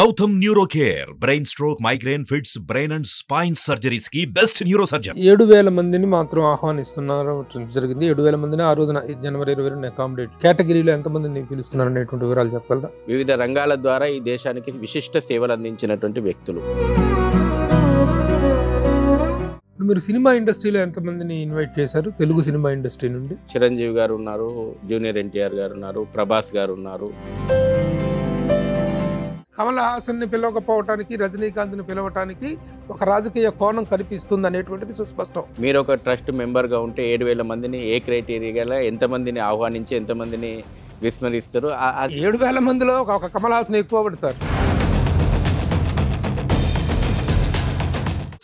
Gautam neuro care brain stroke migraine fits brain and spine surgeries కి best neuro surgeon ఏడు వేల మందిని మాత్రం ఆహ్వానిస్తున్నారు జరిగింది ఏడు వేల మందిని ఆ రోజున జనవరి ఇరవై రెండు అకామిడేట్ కేటగిరీలో ఎంత మందిని పిలుస్తున్నారు అనేటువంటి వివరాలు చెప్పగలరా వివిధ రంగాల ద్వారా ఈ దేశానికి విశిష్ట సేవలు అందించినటువంటి వ్యక్తులు మీరు సినిమా ఇండస్ట్రీలో ఎంతమందిని ఇన్వైట్ చేశారు తెలుగు సినిమా ఇండస్ట్రీ నుండి చిరంజీవి గారు ఉన్నారు జూనియర్ ఎన్టీఆర్ గారు ఉన్నారు ప్రభాస్ గారు ఉన్నారు కమల్ హాసన్ని పిలవకపోవటానికి రజనీకాంత్ని పిలవటానికి ఒక రాజకీయ కోణం కనిపిస్తుంది అనేటువంటిది సుస్పష్టం మీరు ఒక ట్రస్ట్ మెంబర్గా ఉంటే ఏడు వేల మందిని ఏ క్రైటీరియా ఎంతమందిని ఆహ్వానించి ఎంతమందిని విస్మరిస్తారు ఏడు వేల మందిలో ఒక కమల్ హాసన్ ఎక్కువ సార్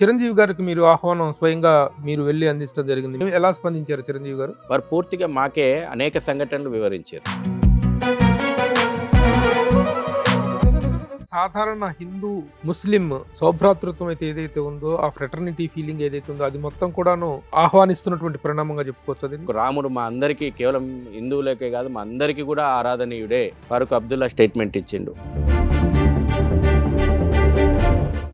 చిరంజీవి గారికి మీరు ఆహ్వానం స్వయంగా మీరు వెళ్ళి అందించడం జరిగింది ఎలా స్పందించారు చిరంజీవి గారు వారు పూర్తిగా మాకే అనేక సంఘటనలు వివరించారు సాధారణ హిందూ ముస్లిం సౌభ్రాతృత్వం అయితే ఏదైతే ఉందో ఆ ఫ్రెటర్నిటీ ఫీలింగ్ ఏదైతే ఉందో అది మొత్తం కూడాను ఆహ్వానిస్తున్నటువంటి పరిణామంగా చెప్పుకోవచ్చు రాముడు మా అందరికీ కేవలం హిందువులకే కాదు మా అందరికీ కూడా ఆరాధనీయుడే ఫరూక్ అబ్దుల్లా స్టేట్మెంట్ ఇచ్చిండు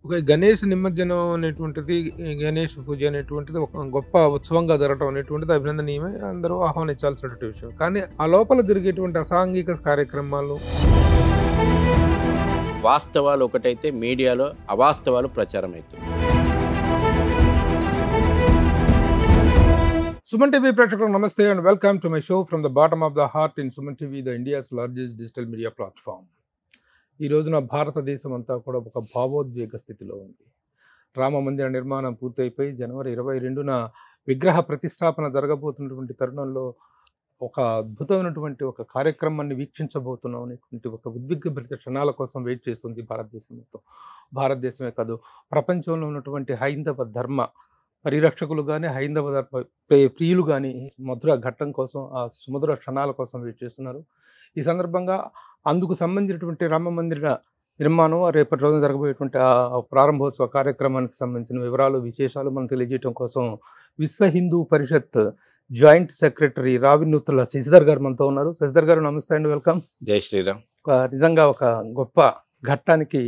ఒక గణేష్ నిమజ్జనం అనేటువంటిది గణేష్ పూజ అనేటువంటిది ఒక గొప్ప ఉత్సవంగా జరగడం అనేటువంటిది అభినందనీయమే అందరూ ఆహ్వానించాల్సినటువంటి విషయం కానీ ఆ లోపల జరిగేటువంటి అసాంఘిక కార్యక్రమాలు వాస్తవాలు ఒకటైతే మీడియాలో అవాస్తవాలు ప్రచారం అవుతుంది సుమన్ టీవీ ప్రేక్షకులు నమస్తే and welcome to my show from the bottom of the heart in Suman TV the India's largest digital media platform ఈ రోజున భారతదేశం అంతా కూడా ఒక భావోద్వేగ స్థితిలో ఉంది రామ మందిర నిర్మాణం పూర్తయిపోయి జనవరి ఇరవై రెండున విగ్రహ ప్రతిష్టాపన జరగబోతున్నటువంటి తరుణంలో ఒక అద్భుతమైనటువంటి ఒక కార్యక్రమాన్ని వీక్షించబోతున్నాం అనేటువంటి ఒక ఉద్విగ్నభరిత క్షణాల కోసం వెయిట్ చేస్తుంది భారతదేశం మొత్తం భారతదేశమే కాదు ప్రపంచంలో ఉన్నటువంటి హైందవ ధర్మ పరిరక్షకులు కానీ హైందవ ధర్మ ప్రియులు కానీ మధుర ఘట్టం కోసం ఆ సుమధుర క్షణాల కోసం వెయిట్ చేస్తున్నారు ఈ సందర్భంగా అందుకు సంబంధించినటువంటి రామ మందిర నిర్మాణం రేపటి రోజున జరగబోయేటువంటి ఆ ప్రారంభోత్సవ కార్యక్రమానికి సంబంధించిన వివరాలు విశేషాలు మనం తెలియజేయడం కోసం విశ్వ హిందూ పరిషత్ జాయింట్ సెక్రటరీ నూతుల శశిధర్ గారు మనతో ఉన్నారు శశిధర్ గారు నమస్తే అండి వెల్కమ్ జై శ్రీరామ్ ఒక నిజంగా ఒక గొప్ప ఘట్టానికి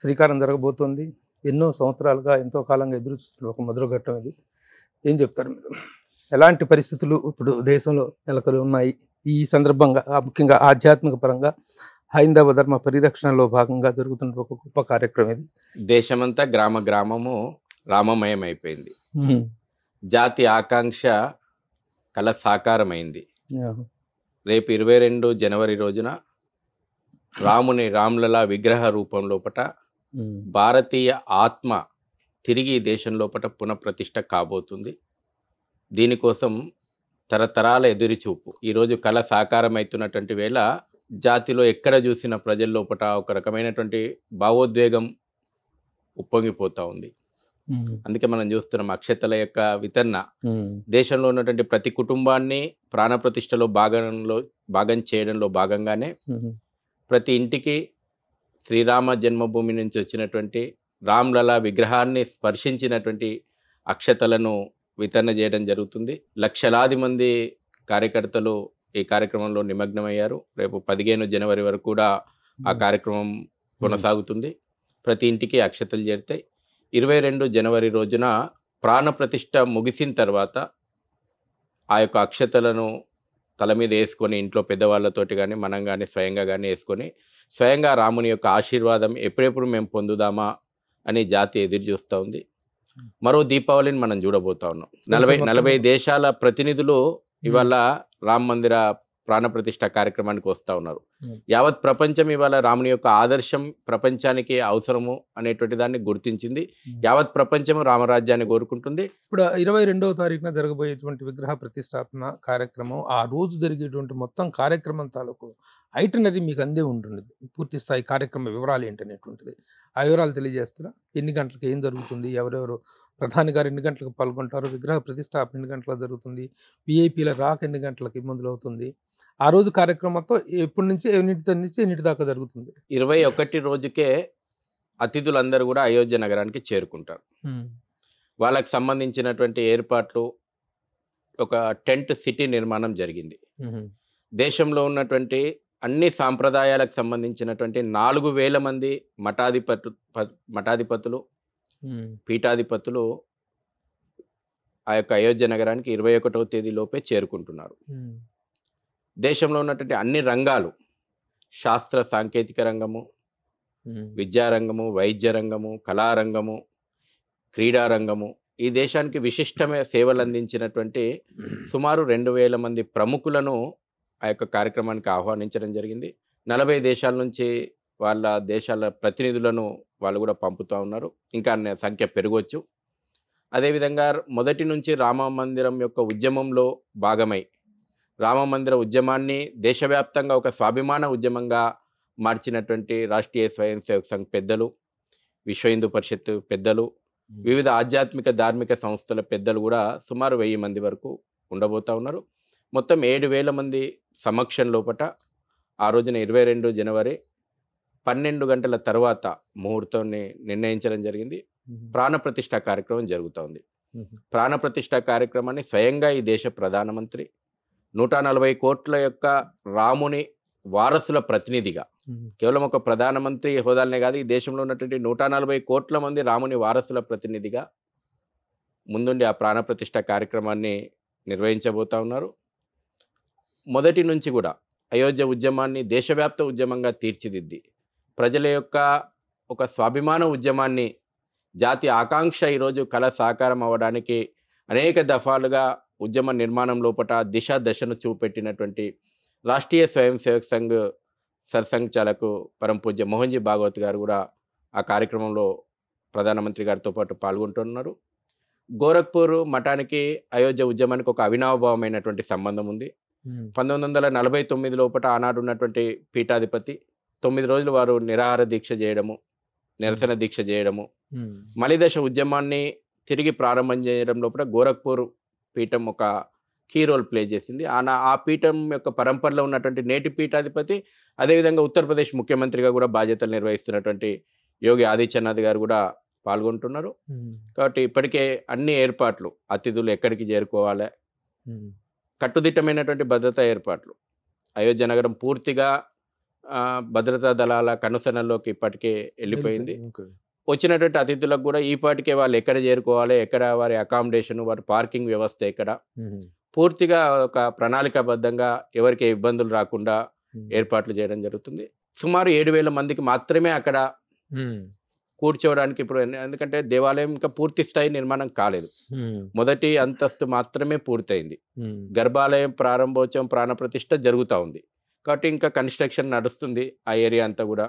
శ్రీకారం జరగబోతోంది ఎన్నో సంవత్సరాలుగా ఎంతో కాలంగా ఎదురు చూస్తున్న ఒక మధుర ఘట్టం ఇది ఏం చెప్తారు మీరు ఎలాంటి పరిస్థితులు ఇప్పుడు దేశంలో నెలకొని ఉన్నాయి ఈ సందర్భంగా ముఖ్యంగా ఆధ్యాత్మిక పరంగా హైందవ ధర్మ పరిరక్షణలో భాగంగా జరుగుతున్న ఒక గొప్ప కార్యక్రమం ఇది దేశమంతా గ్రామ గ్రామము రామమయం అయిపోయింది జాతి ఆకాంక్ష కళ సాకారమైంది రేపు ఇరవై రెండు జనవరి రోజున రాముని రామ్లలా విగ్రహ రూపం లోపట భారతీయ ఆత్మ తిరిగి దేశం లోపట పునఃప్రతిష్ట కాబోతుంది దీనికోసం తరతరాల ఎదురుచూపు ఈరోజు కళ సాకారమవుతున్నటువంటి వేళ జాతిలో ఎక్కడ చూసిన ప్రజల ఒక రకమైనటువంటి భావోద్వేగం ఉప్పొంగిపోతూ ఉంది అందుకే మనం చూస్తున్నాం అక్షతల యొక్క వితరణ దేశంలో ఉన్నటువంటి ప్రతి కుటుంబాన్ని ప్రాణప్రతిష్టలో భాగంలో భాగం చేయడంలో భాగంగానే ప్రతి ఇంటికి శ్రీరామ జన్మభూమి నుంచి వచ్చినటువంటి రామ్లలా విగ్రహాన్ని స్పర్శించినటువంటి అక్షతలను వితరణ చేయడం జరుగుతుంది లక్షలాది మంది కార్యకర్తలు ఈ కార్యక్రమంలో నిమగ్నమయ్యారు రేపు పదిహేను జనవరి వరకు కూడా ఆ కార్యక్రమం కొనసాగుతుంది ప్రతి ఇంటికి అక్షతలు చేరుతాయి ఇరవై రెండు జనవరి రోజున ప్రాణప్రతిష్ఠ ముగిసిన తర్వాత ఆ యొక్క అక్షతలను తల మీద వేసుకొని ఇంట్లో పెద్దవాళ్ళతోటి కానీ మనం కానీ స్వయంగా కానీ వేసుకొని స్వయంగా రాముని యొక్క ఆశీర్వాదం ఎప్పుడెప్పుడు మేము పొందుదామా అని జాతి ఎదురు చూస్తూ ఉంది మరో దీపావళిని మనం చూడబోతా ఉన్నాం నలభై నలభై దేశాల ప్రతినిధులు ఇవాళ రామ మందిర ప్రాణప్రతిష్ఠ కార్యక్రమానికి వస్తూ ఉన్నారు hmm. యావత్ ప్రపంచం ఇవాళ రాముని యొక్క ఆదర్శం ప్రపంచానికి అవసరము అనేటువంటి దాన్ని గుర్తించింది hmm. యావత్ ప్రపంచం రామరాజ్యాన్ని కోరుకుంటుంది ఇప్పుడు ఇరవై రెండవ తారీఖున జరగబోయేటువంటి విగ్రహ ప్రతిష్టాపన కార్యక్రమం ఆ రోజు జరిగేటువంటి మొత్తం కార్యక్రమం తాలూకు ఐటనరీ మీకు అందే ఉంటుంది పూర్తి స్థాయి కార్యక్రమ వివరాలు ఏంటనేటువంటిది ఆ వివరాలు తెలియజేస్తారా ఎన్ని గంటలకు ఏం జరుగుతుంది ఎవరెవరు ప్రధాని గారు ఎన్ని గంటలకు పాల్గొంటారు విగ్రహ ప్రతిష్టాపన ఎన్ని గంటలకు జరుగుతుంది విఐపీల రాక ఎన్ని ఇబ్బందులు అవుతుంది ఆ రోజు కార్యక్రమంతో ఎప్పటి నుంచి ఎన్నిటి నుంచి ఎన్నింటి దాకా జరుగుతుంది ఇరవై ఒకటి రోజుకే అతిథులందరూ కూడా అయోధ్య నగరానికి చేరుకుంటారు వాళ్ళకి సంబంధించినటువంటి ఏర్పాట్లు ఒక టెంట్ సిటీ నిర్మాణం జరిగింది దేశంలో ఉన్నటువంటి అన్ని సాంప్రదాయాలకు సంబంధించినటువంటి నాలుగు వేల మంది మఠాధిపతు మఠాధిపతులు పీఠాధిపతులు ఆ యొక్క అయోధ్య నగరానికి ఇరవై ఒకటవ తేదీలోపే చేరుకుంటున్నారు దేశంలో ఉన్నటువంటి అన్ని రంగాలు శాస్త్ర సాంకేతిక రంగము విద్యారంగము వైద్య రంగము కళారంగము క్రీడారంగము ఈ దేశానికి విశిష్టమైన సేవలు అందించినటువంటి సుమారు రెండు వేల మంది ప్రముఖులను ఆ యొక్క కార్యక్రమానికి ఆహ్వానించడం జరిగింది నలభై దేశాల నుంచి వాళ్ళ దేశాల ప్రతినిధులను వాళ్ళు కూడా పంపుతూ ఉన్నారు ఇంకా సంఖ్య పెరగవచ్చు అదేవిధంగా మొదటి నుంచి రామ మందిరం యొక్క ఉద్యమంలో భాగమై రామ మందిర ఉద్యమాన్ని దేశవ్యాప్తంగా ఒక స్వాభిమాన ఉద్యమంగా మార్చినటువంటి రాష్ట్రీయ స్వయం సేవక సంఘ్ పెద్దలు విశ్వ హిందూ పరిషత్ పెద్దలు వివిధ ఆధ్యాత్మిక ధార్మిక సంస్థల పెద్దలు కూడా సుమారు వెయ్యి మంది వరకు ఉండబోతూ ఉన్నారు మొత్తం ఏడు వేల మంది సమక్షం లోపట ఆ రోజున ఇరవై రెండు జనవరి పన్నెండు గంటల తర్వాత ముహూర్తాన్ని నిర్ణయించడం జరిగింది ప్రాణప్రతిష్ఠ కార్యక్రమం జరుగుతోంది ప్రాణప్రతిష్ఠ కార్యక్రమాన్ని స్వయంగా ఈ దేశ ప్రధానమంత్రి నూట నలభై కోట్ల యొక్క రాముని వారసుల ప్రతినిధిగా కేవలం ఒక ప్రధానమంత్రి హోదాలనే కాదు ఈ దేశంలో ఉన్నటువంటి నూట నలభై కోట్ల మంది రాముని వారసుల ప్రతినిధిగా ముందుండి ఆ ప్రాణప్రతిష్ఠ కార్యక్రమాన్ని నిర్వహించబోతా ఉన్నారు మొదటి నుంచి కూడా అయోధ్య ఉద్యమాన్ని దేశవ్యాప్త ఉద్యమంగా తీర్చిదిద్ది ప్రజల యొక్క ఒక స్వాభిమాన ఉద్యమాన్ని జాతి ఆకాంక్ష ఈరోజు కళ సాకారం అవ్వడానికి అనేక దఫాలుగా ఉద్యమ నిర్మాణం లోపల దిశ దశను చూపెట్టినటువంటి రాష్ట్రీయ స్వయం సేవక్ సంఘ్ సర్సంఘ్ చాలకు పరం పూజ మోహన్జీ భాగవత్ గారు కూడా ఆ కార్యక్రమంలో ప్రధానమంత్రి గారితో పాటు పాల్గొంటున్నారు గోరఖ్పూర్ మఠానికి అయోధ్య ఉద్యమానికి ఒక అవినావభావమైనటువంటి సంబంధం ఉంది పంతొమ్మిది వందల నలభై తొమ్మిది లోపల ఆనాడు ఉన్నటువంటి పీఠాధిపతి తొమ్మిది రోజులు వారు నిరాహార దీక్ష చేయడము నిరసన దీక్ష చేయడము మలిదశ ఉద్యమాన్ని తిరిగి ప్రారంభం చేయడం లోపల గోరఖ్పూర్ పీఠం ఒక కీ రోల్ ప్లే చేసింది ఆనా ఆ పీఠం యొక్క పరంపరలో ఉన్నటువంటి నేటి పీఠాధిపతి అదేవిధంగా ఉత్తరప్రదేశ్ ముఖ్యమంత్రిగా కూడా బాధ్యతలు నిర్వహిస్తున్నటువంటి యోగి ఆదిత్యనాథ్ గారు కూడా పాల్గొంటున్నారు కాబట్టి ఇప్పటికే అన్ని ఏర్పాట్లు అతిథులు ఎక్కడికి చేరుకోవాలి కట్టుదిట్టమైనటువంటి భద్రతా ఏర్పాట్లు అయోధ్య నగరం పూర్తిగా భద్రతా దళాల కనుసనల్లోకి ఇప్పటికే వెళ్ళిపోయింది వచ్చినటువంటి అతిథులకు కూడా ఈ పాటికే వాళ్ళు ఎక్కడ చేరుకోవాలి ఎక్కడ వారి అకామిడేషన్ వారి పార్కింగ్ వ్యవస్థ ఎక్కడ పూర్తిగా ఒక ప్రణాళికాబద్ధంగా ఎవరికి ఇబ్బందులు రాకుండా ఏర్పాట్లు చేయడం జరుగుతుంది సుమారు ఏడు వేల మందికి మాత్రమే అక్కడ కూర్చోవడానికి ఇప్పుడు ఎందుకంటే దేవాలయం ఇంకా పూర్తి స్థాయి నిర్మాణం కాలేదు మొదటి అంతస్తు మాత్రమే పూర్తయింది గర్భాలయం ప్రారంభోత్సవం ప్రాణప్రతిష్ఠ జరుగుతూ ఉంది కాబట్టి ఇంకా కన్స్ట్రక్షన్ నడుస్తుంది ఆ ఏరియా అంతా కూడా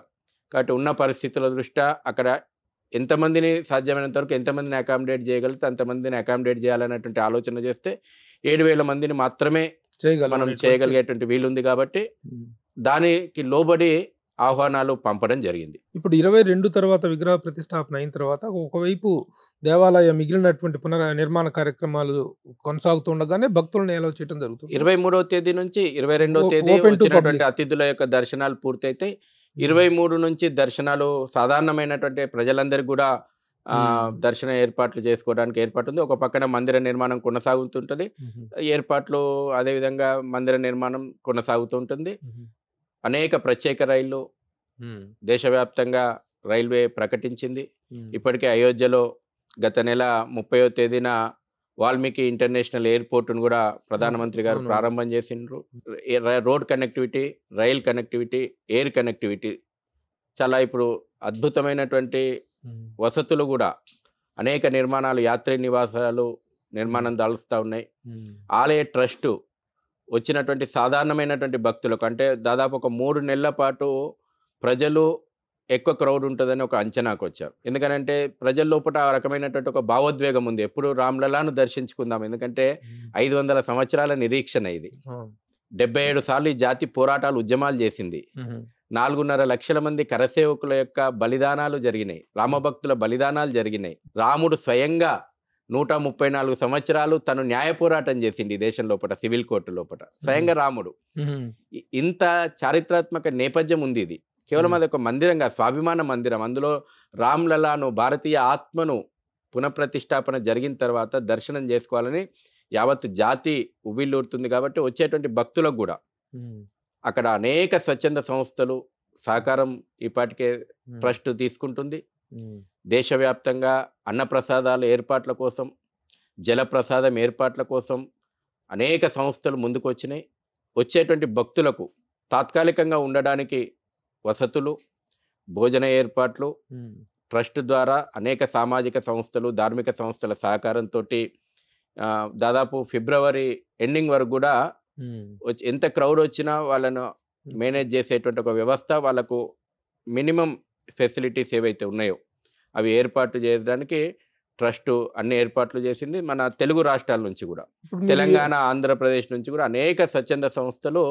కాబట్టి ఉన్న పరిస్థితుల దృష్ట్యా అక్కడ ఎంతమందిని సాధ్యమైనంత వరకు ఎంతమందిని అకామిడేట్ చేయగలిగితే అంతమందిని అకామిడేట్ చేయాలనేటువంటి ఆలోచన చేస్తే ఏడు వేల మందిని మాత్రమే మనం చేయగలిగేటువంటి వీలుంది కాబట్టి దానికి లోబడి ఆహ్వానాలు పంపడం జరిగింది ఇప్పుడు ఇరవై రెండు తర్వాత విగ్రహ ప్రతిష్టాపన అయిన తర్వాత ఒకవైపు దేవాలయం మిగిలినటువంటి పునర్ నిర్మాణ కార్యక్రమాలు కొనసాగుతుండగానే భక్తులను నేల చేయడం జరుగుతుంది ఇరవై మూడవ తేదీ నుంచి ఇరవై రెండవ తేదీ అతిథుల యొక్క దర్శనాలు పూర్తయితే ఇరవై మూడు నుంచి దర్శనాలు సాధారణమైనటువంటి ప్రజలందరికీ కూడా దర్శన ఏర్పాట్లు చేసుకోవడానికి ఏర్పాటు ఉంది ఒక పక్కన మందిర నిర్మాణం కొనసాగుతుంటుంది ఏర్పాట్లు అదేవిధంగా మందిర నిర్మాణం కొనసాగుతుంటుంది అనేక ప్రత్యేక రైళ్లు దేశవ్యాప్తంగా రైల్వే ప్రకటించింది ఇప్పటికే అయోధ్యలో గత నెల ముప్పయో తేదీన వాల్మీకి ఇంటర్నేషనల్ ఎయిర్పోర్ట్ను కూడా ప్రధానమంత్రి గారు ప్రారంభం చేసిండ్రు road connectivity rail connectivity air connectivity చాలా ఇప్పుడు అద్భుతమైనటువంటి వసతులు కూడా అనేక నిర్మాణాలు యాత్రి నివాసాలు నిర్మాణం దాల్స్తూ ఉన్నాయి ఆలయ ట్రస్టు వచ్చినటువంటి సాధారణమైనటువంటి భక్తులకు అంటే దాదాపు ఒక మూడు నెలల పాటు ప్రజలు ఎక్కువ క్రౌడ్ ఉంటుందని ఒక అంచనాకు వచ్చారు ఎందుకనంటే ప్రజల లోపల ఆ రకమైనటువంటి ఒక భావోద్వేగం ఉంది ఎప్పుడు రామ్లలాను దర్శించుకుందాం ఎందుకంటే ఐదు వందల సంవత్సరాల నిరీక్షణ ఇది డెబ్బై ఏడు సార్లు ఈ జాతి పోరాటాలు ఉద్యమాలు చేసింది నాలుగున్నర లక్షల మంది కరసేవకుల యొక్క బలిదానాలు జరిగినాయి రామభక్తుల బలిదానాలు జరిగినాయి రాముడు స్వయంగా నూట ముప్పై నాలుగు సంవత్సరాలు తను న్యాయ పోరాటం చేసింది దేశం లోపల సివిల్ కోర్టు లోపల స్వయంగా రాముడు ఇంత చారిత్రాత్మక నేపథ్యం ఉంది ఇది కేవలం అది ఒక మందిరం కాదు స్వాభిమాన మందిరం అందులో రామ్లలాను భారతీయ ఆత్మను పునఃప్రతిష్టాపన జరిగిన తర్వాత దర్శనం చేసుకోవాలని యావత్ జాతి ఉవ్విల్లూరుతుంది కాబట్టి వచ్చేటువంటి భక్తులకు కూడా అక్కడ అనేక స్వచ్ఛంద సంస్థలు సహకారం ఇప్పటికే ట్రస్ట్ తీసుకుంటుంది దేశవ్యాప్తంగా అన్నప్రసాదాల ఏర్పాట్ల కోసం జలప్రసాదం ఏర్పాట్ల కోసం అనేక సంస్థలు ముందుకొచ్చినాయి వచ్చేటువంటి భక్తులకు తాత్కాలికంగా ఉండడానికి వసతులు భోజన ఏర్పాట్లు ట్రస్ట్ ద్వారా అనేక సామాజిక సంస్థలు ధార్మిక సంస్థల సహకారంతో దాదాపు ఫిబ్రవరి ఎండింగ్ వరకు కూడా ఎంత క్రౌడ్ వచ్చినా వాళ్ళను మేనేజ్ చేసేటువంటి ఒక వ్యవస్థ వాళ్ళకు మినిమం ఫెసిలిటీస్ ఏవైతే ఉన్నాయో అవి ఏర్పాటు చేయడానికి ట్రస్ట్ అన్ని ఏర్పాట్లు చేసింది మన తెలుగు రాష్ట్రాల నుంచి కూడా తెలంగాణ ఆంధ్రప్రదేశ్ నుంచి కూడా అనేక స్వచ్ఛంద సంస్థలు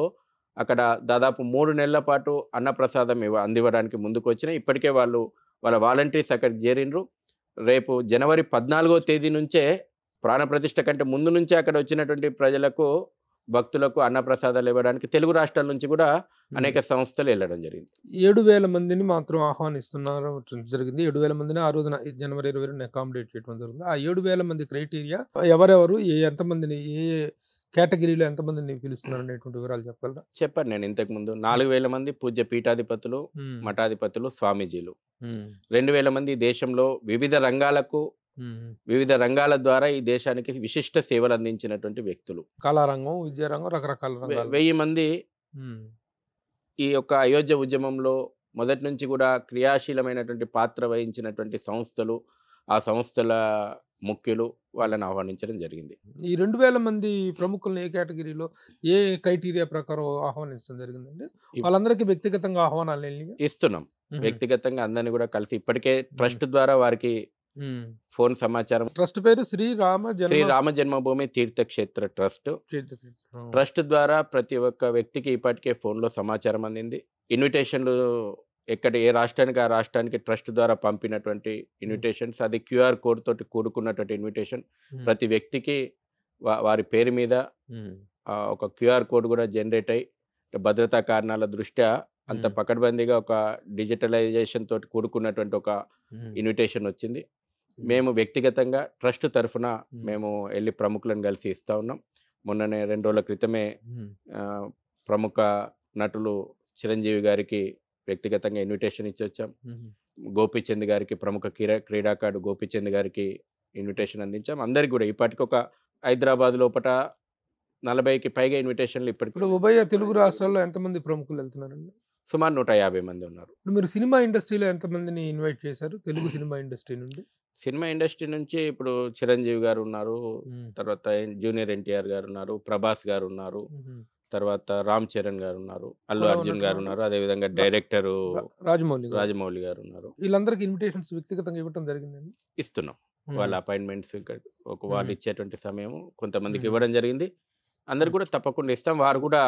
అక్కడ దాదాపు మూడు నెలల పాటు అన్నప్రసాదం ఇవ్వ అందివ్వడానికి ముందుకు వచ్చినాయి ఇప్పటికే వాళ్ళు వాళ్ళ వాలంటీర్స్ అక్కడికి చేరిండ్రు రేపు జనవరి పద్నాలుగో తేదీ నుంచే ప్రాణప్రతిష్ఠ కంటే ముందు నుంచే అక్కడ వచ్చినటువంటి ప్రజలకు భక్తులకు అన్నప్రసాదాలు ఇవ్వడానికి తెలుగు రాష్ట్రాల నుంచి కూడా అనేక సంస్థలు వెళ్ళడం జరిగింది ఏడు వేల మందిని మాత్రం ఆహ్వానిస్తున్నారు జరిగింది ఏడు వేల మందిని ఆ రోజున జనవరి ఇరవై రెండు అకామిడేట్ చేయడం జరిగింది ఆ ఏడు వేల మంది క్రైటీరియా ఎవరెవరు ఏ ఎంతమందిని ఏ కేటగిరీలో ఎంతమందిని పిలుస్తున్నారు అనేటువంటి వివరాలు చెప్పగలరా చెప్పాను నేను ఇంతకుముందు నాలుగు వేల మంది పూజ్య పీఠాధిపతులు మఠాధిపతులు స్వామీజీలు రెండు వేల మంది దేశంలో వివిధ రంగాలకు వివిధ రంగాల ద్వారా ఈ దేశానికి విశిష్ట సేవలు అందించినటువంటి వ్యక్తులు కళారంగం విద్యారంగం రకరకాల వెయ్యి మంది ఈ యొక్క అయోధ్య ఉద్యమంలో మొదటి నుంచి కూడా క్రియాశీలమైనటువంటి పాత్ర వహించినటువంటి సంస్థలు ఆ సంస్థల ముఖ్యులు వాళ్ళని ఆహ్వానించడం జరిగింది ఈ రెండు వేల మంది ప్రముఖులను ఏ కేటగిరీలో ఏ క్రైటీరియా ప్రకారం ఆహ్వానించడం జరిగిందండి వాళ్ళందరికీ వ్యక్తిగతంగా ఆహ్వానాలు ఇస్తున్నాం వ్యక్తిగతంగా అందరినీ కూడా కలిసి ఇప్పటికే ట్రస్ట్ ద్వారా వారికి ఫోన్ సమాచారం ట్రస్ట్ పేరు శ్రీ రామ శ్రీ రామ జన్మభూమి తీర్థక్షేత్ర ట్రస్ట్ ట్రస్ట్ ద్వారా ప్రతి ఒక్క వ్యక్తికి ఇప్పటికే ఫోన్లో సమాచారం అందింది ఇన్విటేషన్లు ఎక్కడ ఏ రాష్ట్రానికి ఆ రాష్ట్రానికి ట్రస్ట్ ద్వారా పంపినటువంటి ఇన్విటేషన్స్ అది క్యూఆర్ కోడ్ తోటి కూడుకున్నటువంటి ఇన్విటేషన్ ప్రతి వ్యక్తికి వారి పేరు మీద ఒక క్యూఆర్ కోడ్ కూడా జనరేట్ అయ్యి భద్రతా కారణాల దృష్ట్యా అంత పకడ్బందీగా ఒక డిజిటలైజేషన్ తోటి కూడుకున్నటువంటి ఒక ఇన్విటేషన్ వచ్చింది మేము వ్యక్తిగతంగా ట్రస్ట్ తరఫున మేము వెళ్ళి ప్రముఖులను కలిసి ఇస్తా ఉన్నాం మొన్ననే రెండు రోజుల క్రితమే ప్రముఖ నటులు చిరంజీవి గారికి వ్యక్తిగతంగా ఇన్విటేషన్ ఇచ్చి వచ్చాం గోపీచంద్ గారికి ప్రముఖ క్రీడా క్రీడాకారుడు గోపీచంద్ గారికి ఇన్విటేషన్ అందించాం అందరికి కూడా ఇప్పటికి ఒక హైదరాబాద్ లోపల నలభైకి పైగా ఇన్విటేషన్లు ఇప్పటికి ఉభయ తెలుగు రాష్ట్రాల్లో ఎంతమంది ప్రముఖులు వెళ్తున్నారండి సుమారు నూట యాభై మంది ఉన్నారు మీరు సినిమా ఇండస్ట్రీలో ఎంతమందిని ఇన్వైట్ చేశారు తెలుగు సినిమా ఇండస్ట్రీ నుండి సినిమా ఇండస్ట్రీ నుంచి ఇప్పుడు చిరంజీవి గారు ఉన్నారు తర్వాత జూనియర్ ఎన్టీఆర్ గారు ఉన్నారు ప్రభాస్ గారు ఉన్నారు తర్వాత రామ్ చరణ్ గారు ఉన్నారు అల్లు అర్జున్ గారు ఉన్నారు అదే విధంగా డైరెక్టర్ రాజమౌళి రాజమౌళి గారు ఉన్నారు వీళ్ళందరికీ ఇన్విటేషన్స్ వ్యక్తిగతంగా ఇవ్వడం జరిగిందండి ఇస్తున్నాం వాళ్ళ అపాయింట్మెంట్స్ ఒక వాళ్ళు ఇచ్చేటువంటి సమయం కొంతమందికి ఇవ్వడం జరిగింది అందరు కూడా తప్పకుండా ఇష్టం వారు కూడా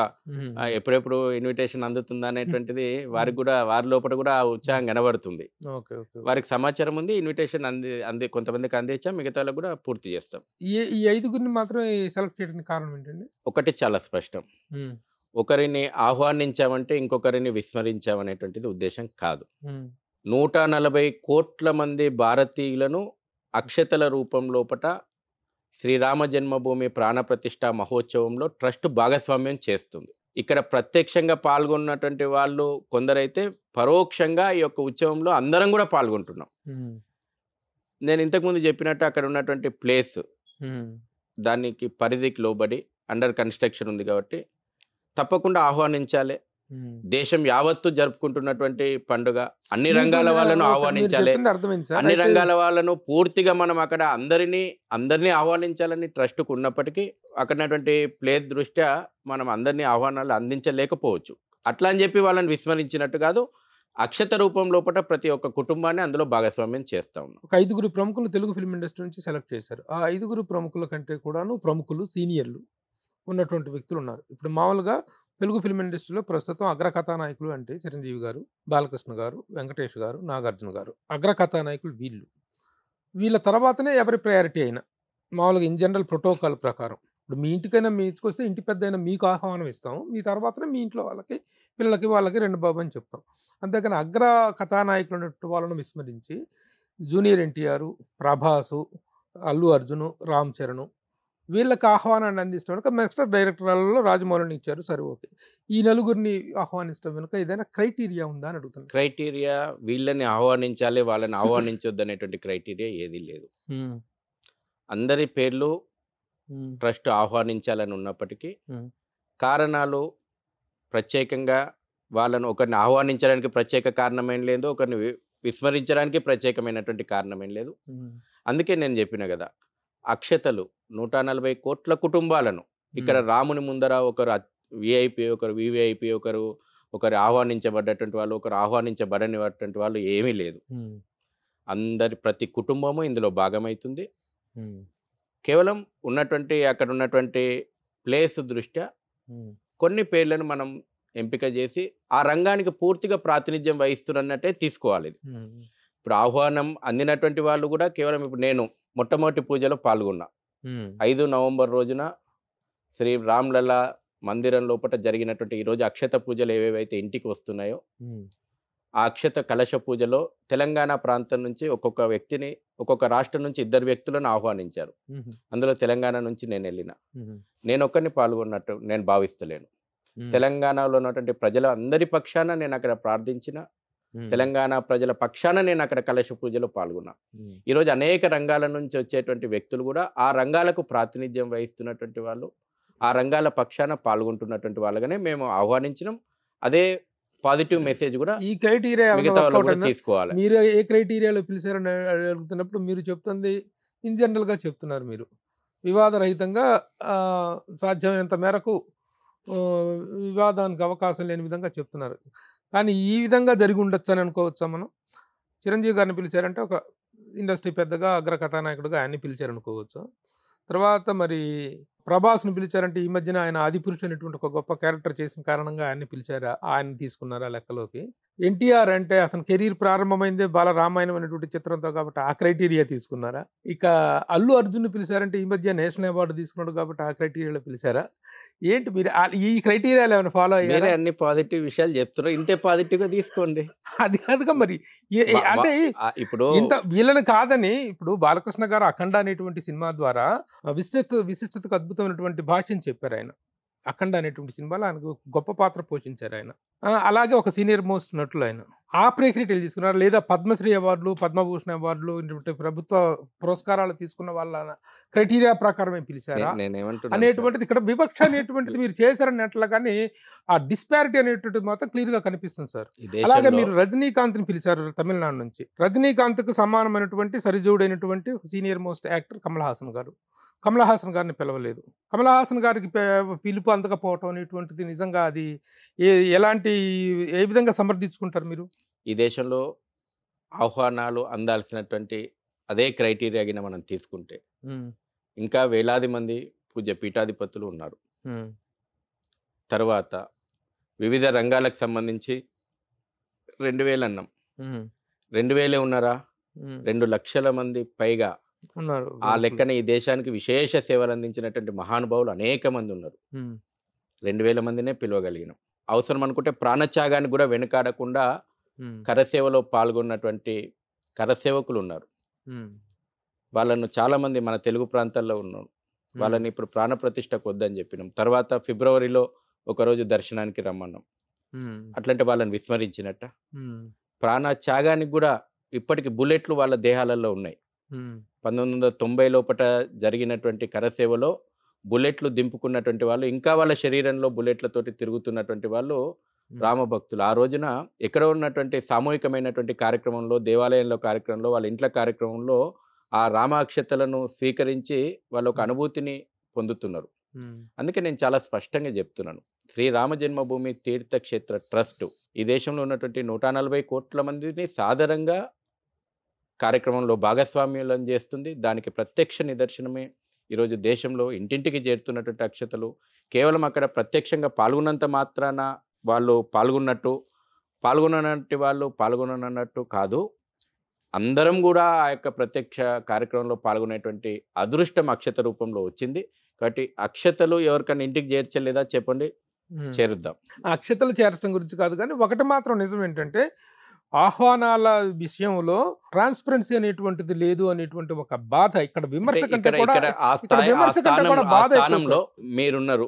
ఎప్పుడెప్పుడు ఇన్విటేషన్ అందుతుంది అనేటువంటిది వారికి కూడా వారి లోపల కూడా ఆ ఉత్సాహం కనబడుతుంది వారికి సమాచారం ఉంది ఇన్విటేషన్ అంది అంది కొంతమందికి అందించాం మిగతా కూడా పూర్తి చేస్తాం ఈ ఐదుగురిని మాత్రమే సెలెక్ట్ చేయడానికి కారణం ఏంటండి ఒకటి చాలా స్పష్టం ఒకరిని ఆహ్వానించామంటే ఇంకొకరిని విస్మరించామనేటువంటిది ఉద్దేశం కాదు నూట నలభై కోట్ల మంది భారతీయులను అక్షతల రూపం లోపట శ్రీరామ జన్మభూమి ప్రాణప్రతిష్ఠ మహోత్సవంలో ట్రస్ట్ భాగస్వామ్యం చేస్తుంది ఇక్కడ ప్రత్యక్షంగా పాల్గొన్నటువంటి వాళ్ళు కొందరైతే పరోక్షంగా ఈ యొక్క ఉత్సవంలో అందరం కూడా పాల్గొంటున్నాం నేను ఇంతకుముందు చెప్పినట్టు అక్కడ ఉన్నటువంటి ప్లేస్ దానికి పరిధికి లోబడి అండర్ కన్స్ట్రక్షన్ ఉంది కాబట్టి తప్పకుండా ఆహ్వానించాలి దేశం యావత్తు జరుపుకుంటున్నటువంటి పండుగ అన్ని రంగాల వాళ్ళను ఆహ్వానించాలి అన్ని రంగాల వాళ్ళను పూర్తిగా మనం అక్కడ అందరినీ అందరినీ ఆహ్వానించాలని ట్రస్ట్కు ఉన్నప్పటికీ అక్కడటువంటి ప్లేస్ దృష్ట్యా మనం అందరినీ ఆహ్వానాలు అందించలేకపోవచ్చు అట్లా అని చెప్పి వాళ్ళని విస్మరించినట్టు కాదు అక్షత రూపం లోపల ప్రతి ఒక్క కుటుంబాన్ని అందులో భాగస్వామ్యం చేస్తా ఉన్నాం ఒక ఐదుగురు ప్రముఖులు తెలుగు ఫిల్మ్ ఇండస్ట్రీ నుంచి సెలెక్ట్ చేశారు ఆ ఐదుగురు ప్రముఖుల కంటే కూడాను ప్రముఖులు సీనియర్లు ఉన్నటువంటి వ్యక్తులు ఉన్నారు ఇప్పుడు మామూలుగా తెలుగు ఫిల్మ్ ఇండస్ట్రీలో ప్రస్తుతం అగ్ర కథానాయకులు అంటే చిరంజీవి గారు బాలకృష్ణ గారు వెంకటేష్ గారు నాగార్జున గారు అగ్ర కథానాయకులు వీళ్ళు వీళ్ళ తర్వాతనే ఎవరి ప్రయారిటీ అయినా మామూలుగా ఇన్ జనరల్ ప్రోటోకాల్ ప్రకారం ఇప్పుడు మీ ఇంటికైనా మీ ఇంటికొస్తే ఇంటి పెద్ద అయినా మీకు ఆహ్వానం ఇస్తాము మీ తర్వాతనే మీ ఇంట్లో వాళ్ళకి పిల్లలకి వాళ్ళకి రెండు బాబు అని చెప్తాం అంతేకాని అగ్ర కథానాయకులు ఉన్నట్టు వాళ్ళను విస్మరించి జూనియర్ ఎన్టీఆర్ ప్రభాసు అల్లు అర్జును రామ్ చరణ్ వీళ్ళకి ఆహ్వానాన్ని అందించడం కనుక నెక్స్ట్ డైరెక్టర్లలో రాజమౌళిని ఇచ్చారు సరే ఓకే ఈ నలుగురిని ఆహ్వానించడం వెనుక ఏదైనా క్రైటీరియా ఉందా అని అడుగుతాను క్రైటీరియా వీళ్ళని ఆహ్వానించాలి వాళ్ళని ఆహ్వానించొద్దు అనేటువంటి క్రైటీరియా ఏదీ లేదు అందరి పేర్లు ట్రస్ట్ ఆహ్వానించాలని ఉన్నప్పటికీ కారణాలు ప్రత్యేకంగా వాళ్ళను ఒకరిని ఆహ్వానించడానికి ప్రత్యేక కారణమేం లేదు ఒకరిని విస్మరించడానికి ప్రత్యేకమైనటువంటి కారణమేం లేదు అందుకే నేను చెప్పిన కదా అక్షతలు నూట నలభై కోట్ల కుటుంబాలను ఇక్కడ రాముని ముందర ఒకరు విఐపి ఒకరు వివిఐపి ఒకరు ఒకరు ఆహ్వానించబడ్డటువంటి వాళ్ళు ఒకరు ఆహ్వానించబడని వాళ్ళు ఏమీ లేదు అందరి ప్రతి కుటుంబము ఇందులో భాగమవుతుంది కేవలం ఉన్నటువంటి అక్కడ ఉన్నటువంటి ప్లేస్ దృష్ట్యా కొన్ని పేర్లను మనం ఎంపిక చేసి ఆ రంగానికి పూర్తిగా ప్రాతినిధ్యం వహిస్తున్నట్టే తీసుకోవాలి ఇప్పుడు ఆహ్వానం అందినటువంటి వాళ్ళు కూడా కేవలం ఇప్పుడు నేను మొట్టమొదటి పూజలో పాల్గొన్నా ఐదు నవంబర్ రోజున శ్రీ రామ్లలా మందిరం లోపల జరిగినటువంటి ఈరోజు అక్షత పూజలు ఏవేవైతే ఇంటికి వస్తున్నాయో ఆ అక్షత కలశ పూజలో తెలంగాణ ప్రాంతం నుంచి ఒక్కొక్క వ్యక్తిని ఒక్కొక్క రాష్ట్రం నుంచి ఇద్దరు వ్యక్తులను ఆహ్వానించారు అందులో తెలంగాణ నుంచి నేను వెళ్ళిన నేను ఒక్కరిని పాల్గొన్నట్టు నేను భావిస్తలేను తెలంగాణలో ఉన్నటువంటి ప్రజల అందరి పక్షాన నేను అక్కడ ప్రార్థించిన తెలంగాణ ప్రజల పక్షాన నేను అక్కడ కలశ పూజలో పాల్గొన్నా ఈరోజు అనేక రంగాల నుంచి వచ్చేటువంటి వ్యక్తులు కూడా ఆ రంగాలకు ప్రాతినిధ్యం వహిస్తున్నటువంటి వాళ్ళు ఆ రంగాల పక్షాన పాల్గొంటున్నటువంటి వాళ్ళగానే మేము ఆహ్వానించినాం అదే పాజిటివ్ మెసేజ్ కూడా ఈ క్రైటీరియా తీసుకోవాలి మీరు ఏ క్రైటీరియాలో పిలిచారని అడుగుతున్నప్పుడు మీరు చెప్తుంది ఇన్ జనరల్గా చెప్తున్నారు మీరు వివాదరహితంగా సాధ్యమైనంత మేరకు వివాదానికి అవకాశం లేని విధంగా చెప్తున్నారు కానీ ఈ విధంగా జరిగి ఉండొచ్చు అని అనుకోవచ్చా మనం చిరంజీవి గారిని పిలిచారంటే ఒక ఇండస్ట్రీ పెద్దగా అగ్ర కథానాయకుడుగా ఆయన్ని పిలిచారనుకోవచ్చు తర్వాత మరి ప్రభాస్ను పిలిచారంటే ఈ మధ్యన ఆయన ఆదిపురుషు అనేటువంటి ఒక గొప్ప క్యారెక్టర్ చేసిన కారణంగా ఆయన్ని ఆయన్ని ఆయన ఆ లెక్కలోకి ఎన్టీఆర్ అంటే అతని కెరీర్ ప్రారంభమైందే బాల రామాయణం అనేటువంటి చిత్రంతో కాబట్టి ఆ క్రైటీరియా తీసుకున్నారా ఇక అల్లు అర్జున్ పిలిచారంటే ఈ మధ్య నేషనల్ అవార్డు తీసుకున్నాడు కాబట్టి ఆ క్రైటీరియాలో పిలిచారా ఏంటి మీరు ఈ క్రైటీరియాలు ఏమైనా ఫాలో అయ్యారు అన్ని పాజిటివ్ విషయాలు చెప్తున్నారు ఇంతే గా తీసుకోండి అది కాదుగా మరి అంటే ఇప్పుడు ఇంత వీళ్ళని కాదని ఇప్పుడు బాలకృష్ణ గారు అఖండ అనేటువంటి సినిమా ద్వారా విశిష్ట విశిష్టతకు అద్భుతమైనటువంటి భాషను చెప్పారు ఆయన అఖండ అనేటువంటి సినిమాలో ఆయనకు గొప్ప పాత్ర పోషించారు ఆయన అలాగే ఒక సీనియర్ మోస్ట్ నటులు ఆయన ఆ ప్రేక్షరీటలు తీసుకున్నారు లేదా పద్మశ్రీ అవార్డులు పద్మభూషణ్ అవార్డులు ప్రభుత్వ పురస్కారాలు తీసుకున్న వాళ్ళ క్రైటీరియా ప్రకారమే పిలిచారా అనేటువంటిది ఇక్కడ వివక్ష అనేటువంటిది మీరు అట్లా కానీ ఆ డిస్పారిటీ అనేటువంటిది మాత్రం క్లియర్ గా కనిపిస్తుంది సార్ అలాగే మీరు రజనీకాంత్ ని పిలిచారు తమిళనాడు నుంచి రజనీకాంత్ కు సమానమైనటువంటి సరిజోడైనటువంటి senior most actor Kamal Haasan garu Kamal Haasan గారిని పిలవలేదు కమలహాసన్ గారికి పిలుపు అందకపోవటం ఇటువంటిది నిజంగా అది ఎలాంటి ఏ విధంగా సమర్థించుకుంటారు మీరు ఈ దేశంలో ఆహ్వానాలు అందాల్సినటువంటి అదే క్రైటీరియాగా మనం తీసుకుంటే ఇంకా వేలాది మంది పూజ్య పీఠాధిపతులు ఉన్నారు తర్వాత వివిధ రంగాలకు సంబంధించి రెండు వేలు అన్నాం రెండు వేలే ఉన్నారా రెండు లక్షల మంది పైగా ఉన్నారు ఆ లెక్కన ఈ దేశానికి విశేష సేవలు అందించినటువంటి మహానుభావులు అనేక మంది ఉన్నారు రెండు వేల మందినే పిలవగలిగినాం అవసరం అనుకుంటే ప్రాణత్యాగాన్ని కూడా వెనుకాడకుండా కరసేవలో పాల్గొన్నటువంటి కరసేవకులు ఉన్నారు వాళ్ళను చాలా మంది మన తెలుగు ప్రాంతాల్లో ఉన్నారు వాళ్ళని ఇప్పుడు ప్రాణప్రతిష్టకు వద్దని చెప్పినాం తర్వాత ఫిబ్రవరిలో ఒకరోజు దర్శనానికి రమ్మన్నాం అట్లాంటి వాళ్ళని విస్మరించినట్ట ప్రాణ త్యాగానికి కూడా ఇప్పటికి బుల్లెట్లు వాళ్ళ దేహాలలో ఉన్నాయి వందల తొంభై లోపట జరిగినటువంటి కరసేవలో బుల్లెట్లు దింపుకున్నటువంటి వాళ్ళు, ఇంకా వాళ్ళ శరీరంలో బుల్లెట్లతోటి తిరుగుతున్నటువంటి వాళ్ళు రామభక్తులు. ఆ రోజున ఎక్కడ ఉన్నటువంటి సామూహికమైనటువంటి కార్యక్రమంలో, దేవాలయంలో కార్యక్రమంలో, వాళ్ళ ఇంట్ల కార్యక్రమంలో ఆ రామాక్షతలను స్వీకరించి వాళ్ళు ఒక అనుభూతిని పొందుతున్నారు. అందుకే నేను చాలా స్పష్టంగా చెప్తున్నాను. శ్రీ రామ జన్మభూమి తీర్థక్షేత్ర ట్రస్ట్ ఈ దేశంలో ఉన్నటువంటి నలభై కోట్ల మందిని సాధారణంగా కార్యక్రమంలో భాగస్వామ్యం చేస్తుంది దానికి ప్రత్యక్ష నిదర్శనమే ఈరోజు దేశంలో ఇంటింటికి చేరుతున్నటువంటి అక్షతలు కేవలం అక్కడ ప్రత్యక్షంగా పాల్గొన్నంత మాత్రాన వాళ్ళు పాల్గొన్నట్టు పాల్గొననట్టు వాళ్ళు పాల్గొననట్టు కాదు అందరం కూడా ఆ యొక్క ప్రత్యక్ష కార్యక్రమంలో పాల్గొనేటువంటి అదృష్టం అక్షత రూపంలో వచ్చింది కాబట్టి అక్షతలు ఎవరికైనా ఇంటికి చేర్చలేదా చెప్పండి చేరుద్దాం అక్షతలు చేర్చడం గురించి కాదు కానీ ఒకటి మాత్రం నిజం ఏంటంటే ఆహ్వానాల విషయంలో ట్రాన్స్పరెన్సీ అనేటువంటిది లేదు అనేటువంటి ఒక బాధ ఇక్కడ విమర్శ మీరున్నారు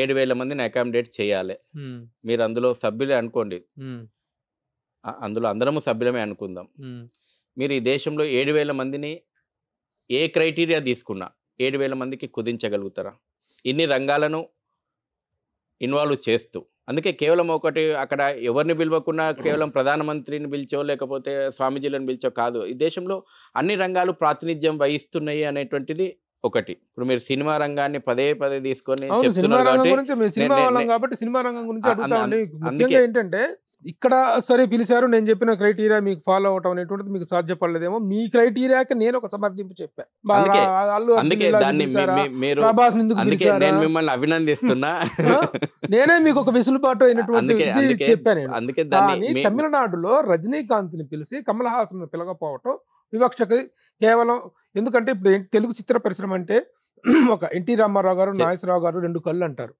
ఏడు వేల మందిని అకామిడేట్ చేయాలి మీరు అందులో సభ్యులే అనుకోండి అందులో అందరము సభ్యులమే అనుకుందాం మీరు ఈ దేశంలో ఏడు వేల మందిని ఏ క్రైటీరియా తీసుకున్నా ఏడు వేల మందికి కుదించగలుగుతారా ఇన్ని రంగాలను ఇన్వాల్వ్ చేస్తూ అందుకే కేవలం ఒకటి అక్కడ ఎవరిని పిలవకుండా కేవలం ప్రధానమంత్రిని పిలిచో లేకపోతే స్వామీజీలను పిలిచో కాదు ఈ దేశంలో అన్ని రంగాలు ప్రాతినిధ్యం వహిస్తున్నాయి అనేటువంటిది ఒకటి ఇప్పుడు మీరు సినిమా రంగాన్ని పదే పదే తీసుకొని సినిమా రంగం గురించి సినిమా కాబట్టి సినిమా రంగం గురించి అడుగుతా ముఖ్యంగా ఏంటంటే ఇక్కడ సరే పిలిచారు నేను చెప్పిన క్రైటీరియా మీకు ఫాలో అవటం అనేటువంటిది మీకు సాధ్యపడలేదేమో మీ క్రైటీరియాకి నేను ఒక సమర్థింపు చెప్పాను మిమ్మల్ని అభినందిస్తున్నా నేనే మీకు ఒక విసులుబాటు అయినటువంటి చెప్పాను కానీ తమిళనాడులో రజనీకాంత్ ని పిలిచి కమల్ హాసన్ పిలకపోవటం వివక్షకి కేవలం ఎందుకంటే ఇప్పుడు తెలుగు చిత్ర పరిశ్రమ అంటే ఒక ఎన్టీ రామారావు గారు నాగేశ్వరరావు గారు రెండు కళ్ళు అంటారు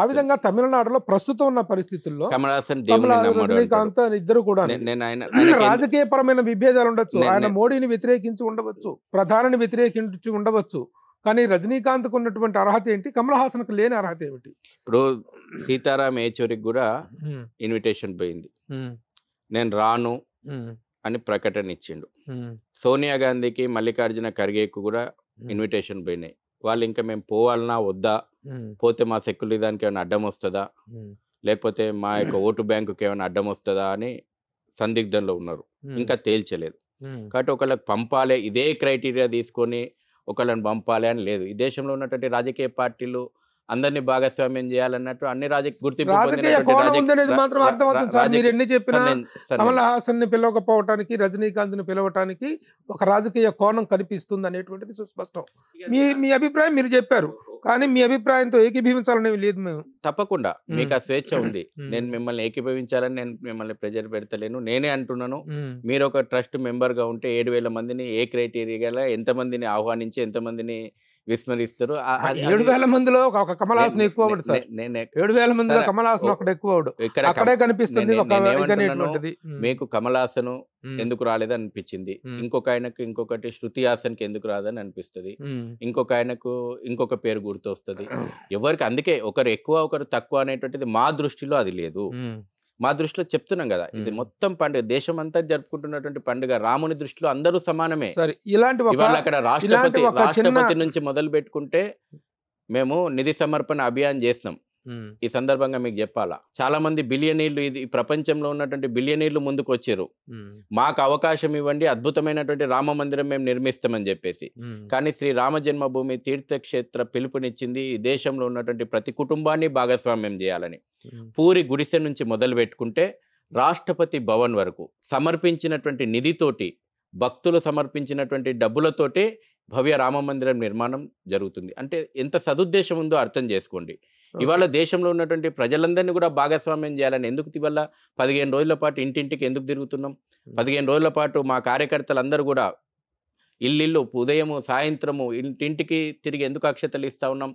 ఆ విధంగా తమిళనాడులో ప్రస్తుతం ఉన్న పరిస్థితుల్లో రజనీకాంత్ ఇద్దరు కూడా రాజకీయ పరమైన విభేదాలు ఉండొచ్చు ఆయన మోడీని వ్యతిరేకించి ఉండవచ్చు ప్రధానిని వ్యతిరేకించి ఉండవచ్చు కానీ రజనీకాంత్ ఉన్నటువంటి అర్హత ఏంటి కమల్ హాసన్కు లేని అర్హత ఏమిటి ఇప్పుడు సీతారాం ఏచూరికి కూడా ఇన్విటేషన్ పోయింది నేను రాను అని ప్రకటన ఇచ్చిండు సోనియా గాంధీకి మల్లికార్జున ఖర్గేకు కూడా ఇన్విటేషన్ పోయినాయి వాళ్ళు ఇంకా మేము పోవాలన్నా వద్దా పోతే మా సెక్యూరిటీ దానికి ఏమైనా అడ్డం వస్తుందా లేకపోతే మా యొక్క ఓటు బ్యాంకుకి ఏమైనా అడ్డం వస్తుందా అని సందిగ్ధంలో ఉన్నారు ఇంకా తేల్చలేదు కాబట్టి ఒకళ్ళకి పంపాలి ఇదే క్రైటీరియా తీసుకొని ఒకళ్ళని పంపాలి అని లేదు ఈ దేశంలో ఉన్నటువంటి రాజకీయ పార్టీలు అందరినీ భాగస్వామ్యం చేయాలన్నట్టు అన్ని రాజకీయ గుర్తింపు మాత్రం అర్థమవుతుంది ఎన్ని హాసన్ ని పిలవకపోవటానికి రజనీకాంత్ ని పిలవటానికి ఒక రాజకీయ కోణం కనిపిస్తుంది అనేటువంటిది సుస్పష్టం మీ మీ అభిప్రాయం మీరు చెప్పారు కానీ మీ అభిప్రాయంతో ఏకీభవించాలనేవి లేదు మేము తప్పకుండా మీకు ఆ స్వేచ్ఛ ఉంది నేను మిమ్మల్ని ఏకీభవించాలని నేను మిమ్మల్ని ప్రెజర్ పెడతలేను నేనే అంటున్నాను మీరు ఒక ట్రస్ట్ మెంబర్గా ఉంటే ఏడు వేల మందిని ఏ క్రైటీరియాలో ఎంతమందిని ఆహ్వానించి ఎంతమందిని విస్మరిస్తారు ఏడు వేల మందిలో ఒక కమలాసన్ ఎక్కువ ఏడు వేల మందిలో కమలాసన్ ఒకటి ఎక్కువ అక్కడే కనిపిస్తుంది మీకు కమలాసను ఎందుకు రాలేదు అనిపించింది ఇంకొక ఆయనకు ఇంకొకటి శృతి హాసన్కి ఎందుకు రాదని అనిపిస్తుంది ఇంకొక ఆయనకు ఇంకొక పేరు గుర్తొస్తుంది ఎవరికి అందుకే ఒకరు ఎక్కువ ఒకరు తక్కువ అనేటువంటిది మా దృష్టిలో అది లేదు మా దృష్టిలో చెప్తున్నాం కదా ఇది మొత్తం పండుగ దేశం అంతా జరుపుకుంటున్నటువంటి పండుగ రాముని దృష్టిలో అందరూ సమానమే ఇలాంటి అక్కడ రాష్ట్రపతి రాష్ట్రపతి నుంచి మొదలు పెట్టుకుంటే మేము నిధి సమర్పణ అభియాన్ చేసినాం ఈ సందర్భంగా మీకు చెప్పాలా చాలా మంది బిలియనీర్లు ఇది ప్రపంచంలో ఉన్నటువంటి బిలియనీర్లు ముందుకు వచ్చారు మాకు అవకాశం ఇవ్వండి అద్భుతమైనటువంటి రామ మందిరం మేము నిర్మిస్తామని చెప్పేసి కానీ శ్రీ రామ జన్మభూమి తీర్థక్షేత్ర పిలుపునిచ్చింది ఈ దేశంలో ఉన్నటువంటి ప్రతి కుటుంబాన్ని భాగస్వామ్యం చేయాలని పూరి గుడిసె నుంచి మొదలు పెట్టుకుంటే రాష్ట్రపతి భవన్ వరకు సమర్పించినటువంటి నిధితోటి భక్తులు సమర్పించినటువంటి డబ్బులతోటి భవ్య రామ మందిరం నిర్మాణం జరుగుతుంది అంటే ఎంత సదుద్దేశం ఉందో అర్థం చేసుకోండి ఇవాళ దేశంలో ఉన్నటువంటి ప్రజలందరినీ కూడా భాగస్వామ్యం చేయాలని ఎందుకు ఇవాళ పదిహేను రోజుల పాటు ఇంటింటికి ఎందుకు తిరుగుతున్నాం పదిహేను రోజుల పాటు మా కార్యకర్తలందరూ కూడా ఇల్లు ఉదయము సాయంత్రము ఇంటింటికి తిరిగి ఎందుకు అక్షతలు ఇస్తూ ఉన్నాం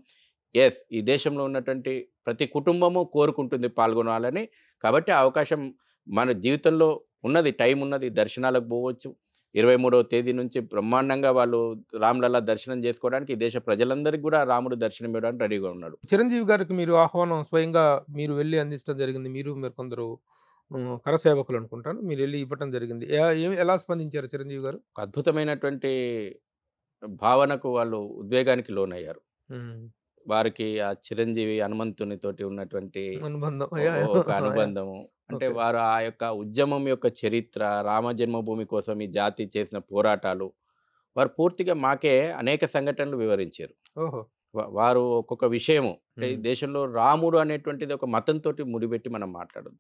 ఎస్ ఈ దేశంలో ఉన్నటువంటి ప్రతి కుటుంబము కోరుకుంటుంది పాల్గొనాలని కాబట్టి అవకాశం మన జీవితంలో ఉన్నది టైం ఉన్నది దర్శనాలకు పోవచ్చు ఇరవై మూడవ తేదీ నుంచి బ్రహ్మాండంగా వాళ్ళు రాములల్లా దర్శనం చేసుకోవడానికి దేశ ప్రజలందరికీ కూడా రాముడు దర్శనం ఇవ్వడానికి రెడీగా ఉన్నాడు చిరంజీవి గారికి మీరు ఆహ్వానం స్వయంగా మీరు వెళ్ళి అందించడం జరిగింది మీరు మీరు కొందరు కరసేవకులు అనుకుంటాను మీరు వెళ్ళి ఇవ్వటం జరిగింది ఎలా స్పందించారు చిరంజీవి గారు అద్భుతమైనటువంటి భావనకు వాళ్ళు ఉద్వేగానికి లోనయ్యారు వారికి ఆ చిరంజీవి హనుమంతుని తోటి ఉన్నటువంటి అనుబంధం ఒక అనుబంధము అంటే వారు ఆ యొక్క ఉద్యమం యొక్క చరిత్ర రామ జన్మభూమి కోసం ఈ జాతి చేసిన పోరాటాలు వారు పూర్తిగా మాకే అనేక సంఘటనలు వివరించారు వారు ఒక్కొక్క విషయము అంటే దేశంలో రాముడు అనేటువంటిది ఒక మతంతో ముడిపెట్టి మనం మాట్లాడద్దు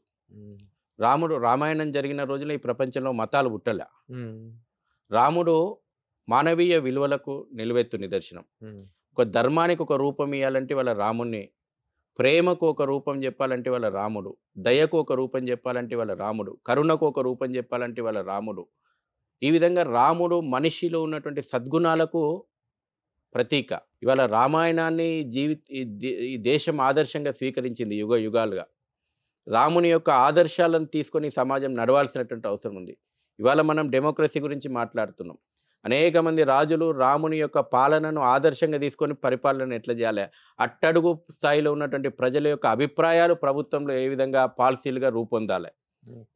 రాముడు రామాయణం జరిగిన రోజున ఈ ప్రపంచంలో మతాలు పుట్టలే రాముడు మానవీయ విలువలకు నిలువెత్తు నిదర్శనం ఒక ధర్మానికి ఒక రూపం ఇవ్వాలంటే వాళ్ళ రాముణ్ణి ప్రేమకు ఒక రూపం చెప్పాలంటే వాళ్ళ రాముడు దయకు ఒక రూపం చెప్పాలంటే వాళ్ళ రాముడు కరుణకు ఒక రూపం చెప్పాలంటే వాళ్ళ రాముడు ఈ విధంగా రాముడు మనిషిలో ఉన్నటువంటి సద్గుణాలకు ప్రతీక ఇవాళ రామాయణాన్ని జీవి ఈ దేశం ఆదర్శంగా స్వీకరించింది యుగ యుగాలుగా రాముని యొక్క ఆదర్శాలను తీసుకొని సమాజం నడవాల్సినటువంటి అవసరం ఉంది ఇవాళ మనం డెమోక్రసీ గురించి మాట్లాడుతున్నాం అనేక మంది రాజులు రాముని యొక్క పాలనను ఆదర్శంగా తీసుకొని పరిపాలన ఎట్లా చేయాలి అట్టడుగు స్థాయిలో ఉన్నటువంటి ప్రజల యొక్క అభిప్రాయాలు ప్రభుత్వంలో ఏ విధంగా పాలసీలుగా రూపొందాలి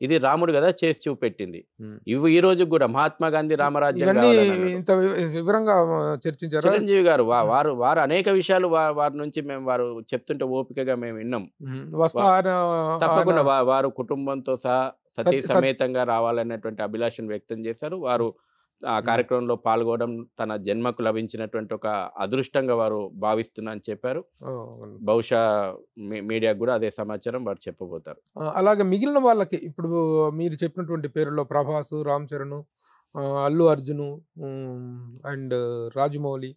ఇది రాముడు కదా చేసి చూపెట్టింది ఇవి ఈ రోజు కూడా మహాత్మా గాంధీ రామరాజ్యం వివరంగా చర్చించారు చిరంజీవి గారు వారు వారు అనేక విషయాలు వారి నుంచి మేము వారు చెప్తుంటే ఓపికగా మేము విన్నాం తప్పకుండా వారు కుటుంబంతో సహా సతీ సమేతంగా రావాలనేటువంటి అభిలాషను వ్యక్తం చేశారు వారు ఆ కార్యక్రమంలో పాల్గొనడం తన జన్మకు లభించినటువంటి ఒక అదృష్టంగా వారు భావిస్తున్నా అని చెప్పారు బహుశా మీడియా కూడా అదే సమాచారం వారు చెప్పబోతారు అలాగే మిగిలిన వాళ్ళకి ఇప్పుడు మీరు చెప్పినటువంటి పేరులో ప్రభాసు రామ్ చరణ్ అల్లు అర్జును అండ్ రాజమౌళి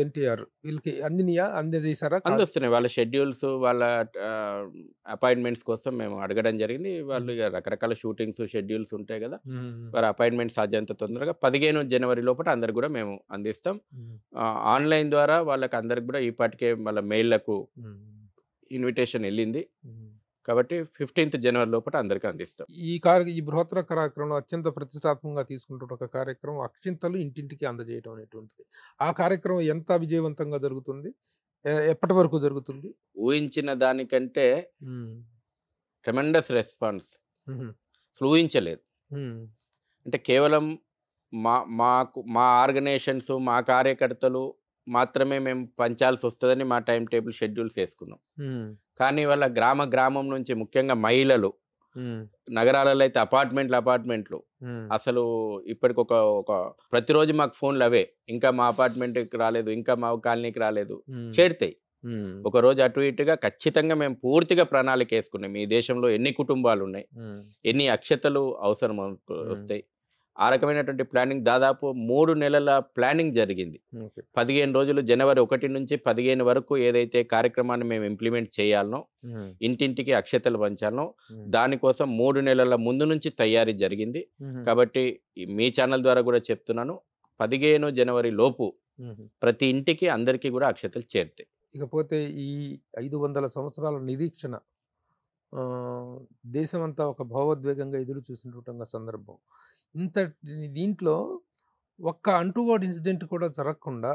'ఎన్టీఆర్' వీళ్ళకి అందినయా అందజేశారా? కాదు. వాళ్ళ షెడ్యూల్స్, వాళ్ళ అపాయింట్మెంట్స్ కోసం మేము అడగడం జరిగింది. వాళ్ళు రకరకాల షూటింగ్స్, షెడ్యూల్స్ ఉంటాయి కదా వారి అపాయింట్మెంట్ సాధ్యంత తొందరగా పదిహేను జనవరి లోపల అందరు కూడా మేము అందిస్తాం. ఆన్‌లైన్ ద్వారా వాళ్ళకి అందరికి కూడా ఇప్పటికే వాళ్ళ మెయిల్‌లకు ఇన్విటేషన్ వెళ్ళింది కాబట్టి ఫిఫ్టీన్త్ జనవరి లోపల అందరికీ అందిస్తాం ఈ కార్య ఈ బృహత్తర కార్యక్రమంలో అత్యంత ప్రతిష్టాత్మకంగా తీసుకుంటున్న ఒక కార్యక్రమం అక్షింతలు ఇంటింటికి అందజేయడం అనేటువంటిది ఆ కార్యక్రమం ఎంత విజయవంతంగా జరుగుతుంది ఎప్పటి వరకు జరుగుతుంది ఊహించిన దానికంటే ట్రెమెండస్ రెస్పాన్స్ అసలు ఊహించలేదు అంటే కేవలం మా మాకు మా ఆర్గనైజేషన్స్ మా కార్యకర్తలు మాత్రమే మేము పంచాల్సి వస్తుందని మా టైం టేబుల్ షెడ్యూల్స్ వేసుకున్నాం కానీ వాళ్ళ గ్రామ గ్రామం నుంచి ముఖ్యంగా మహిళలు నగరాలలో అయితే అపార్ట్మెంట్లు అపార్ట్మెంట్లు అసలు ఇప్పటికి ఒక ఒక ప్రతిరోజు మాకు ఫోన్లు అవే ఇంకా మా అపార్ట్మెంట్కి రాలేదు ఇంకా మా కాలనీకి రాలేదు చేరుతాయి ఒక రోజు అటు ఇటుగా ఖచ్చితంగా మేము పూర్తిగా ప్రణాళిక వేసుకున్నాం ఈ దేశంలో ఎన్ని కుటుంబాలు ఉన్నాయి ఎన్ని అక్షతలు అవసరం వస్తాయి ఆ రకమైనటువంటి ప్లానింగ్ దాదాపు మూడు నెలల ప్లానింగ్ జరిగింది పదిహేను రోజులు జనవరి ఒకటి నుంచి పదిహేను వరకు ఏదైతే కార్యక్రమాన్ని మేము ఇంప్లిమెంట్ చేయాలనో ఇంటింటికి అక్షతలు పంచాలనో దానికోసం మూడు నెలల ముందు నుంచి తయారీ జరిగింది కాబట్టి మీ ఛానల్ ద్వారా కూడా చెప్తున్నాను పదిహేను జనవరి లోపు ప్రతి ఇంటికి అందరికీ కూడా అక్షతలు చేరుతాయి ఇకపోతే ఈ ఐదు వందల సంవత్సరాల నిరీక్షణ దేశమంతా ఒక భావోద్వేగంగా ఎదురు చూసినటువంటి సందర్భం ఇంత దీంట్లో ఒక్క అంటువాడు ఇన్సిడెంట్ కూడా జరగకుండా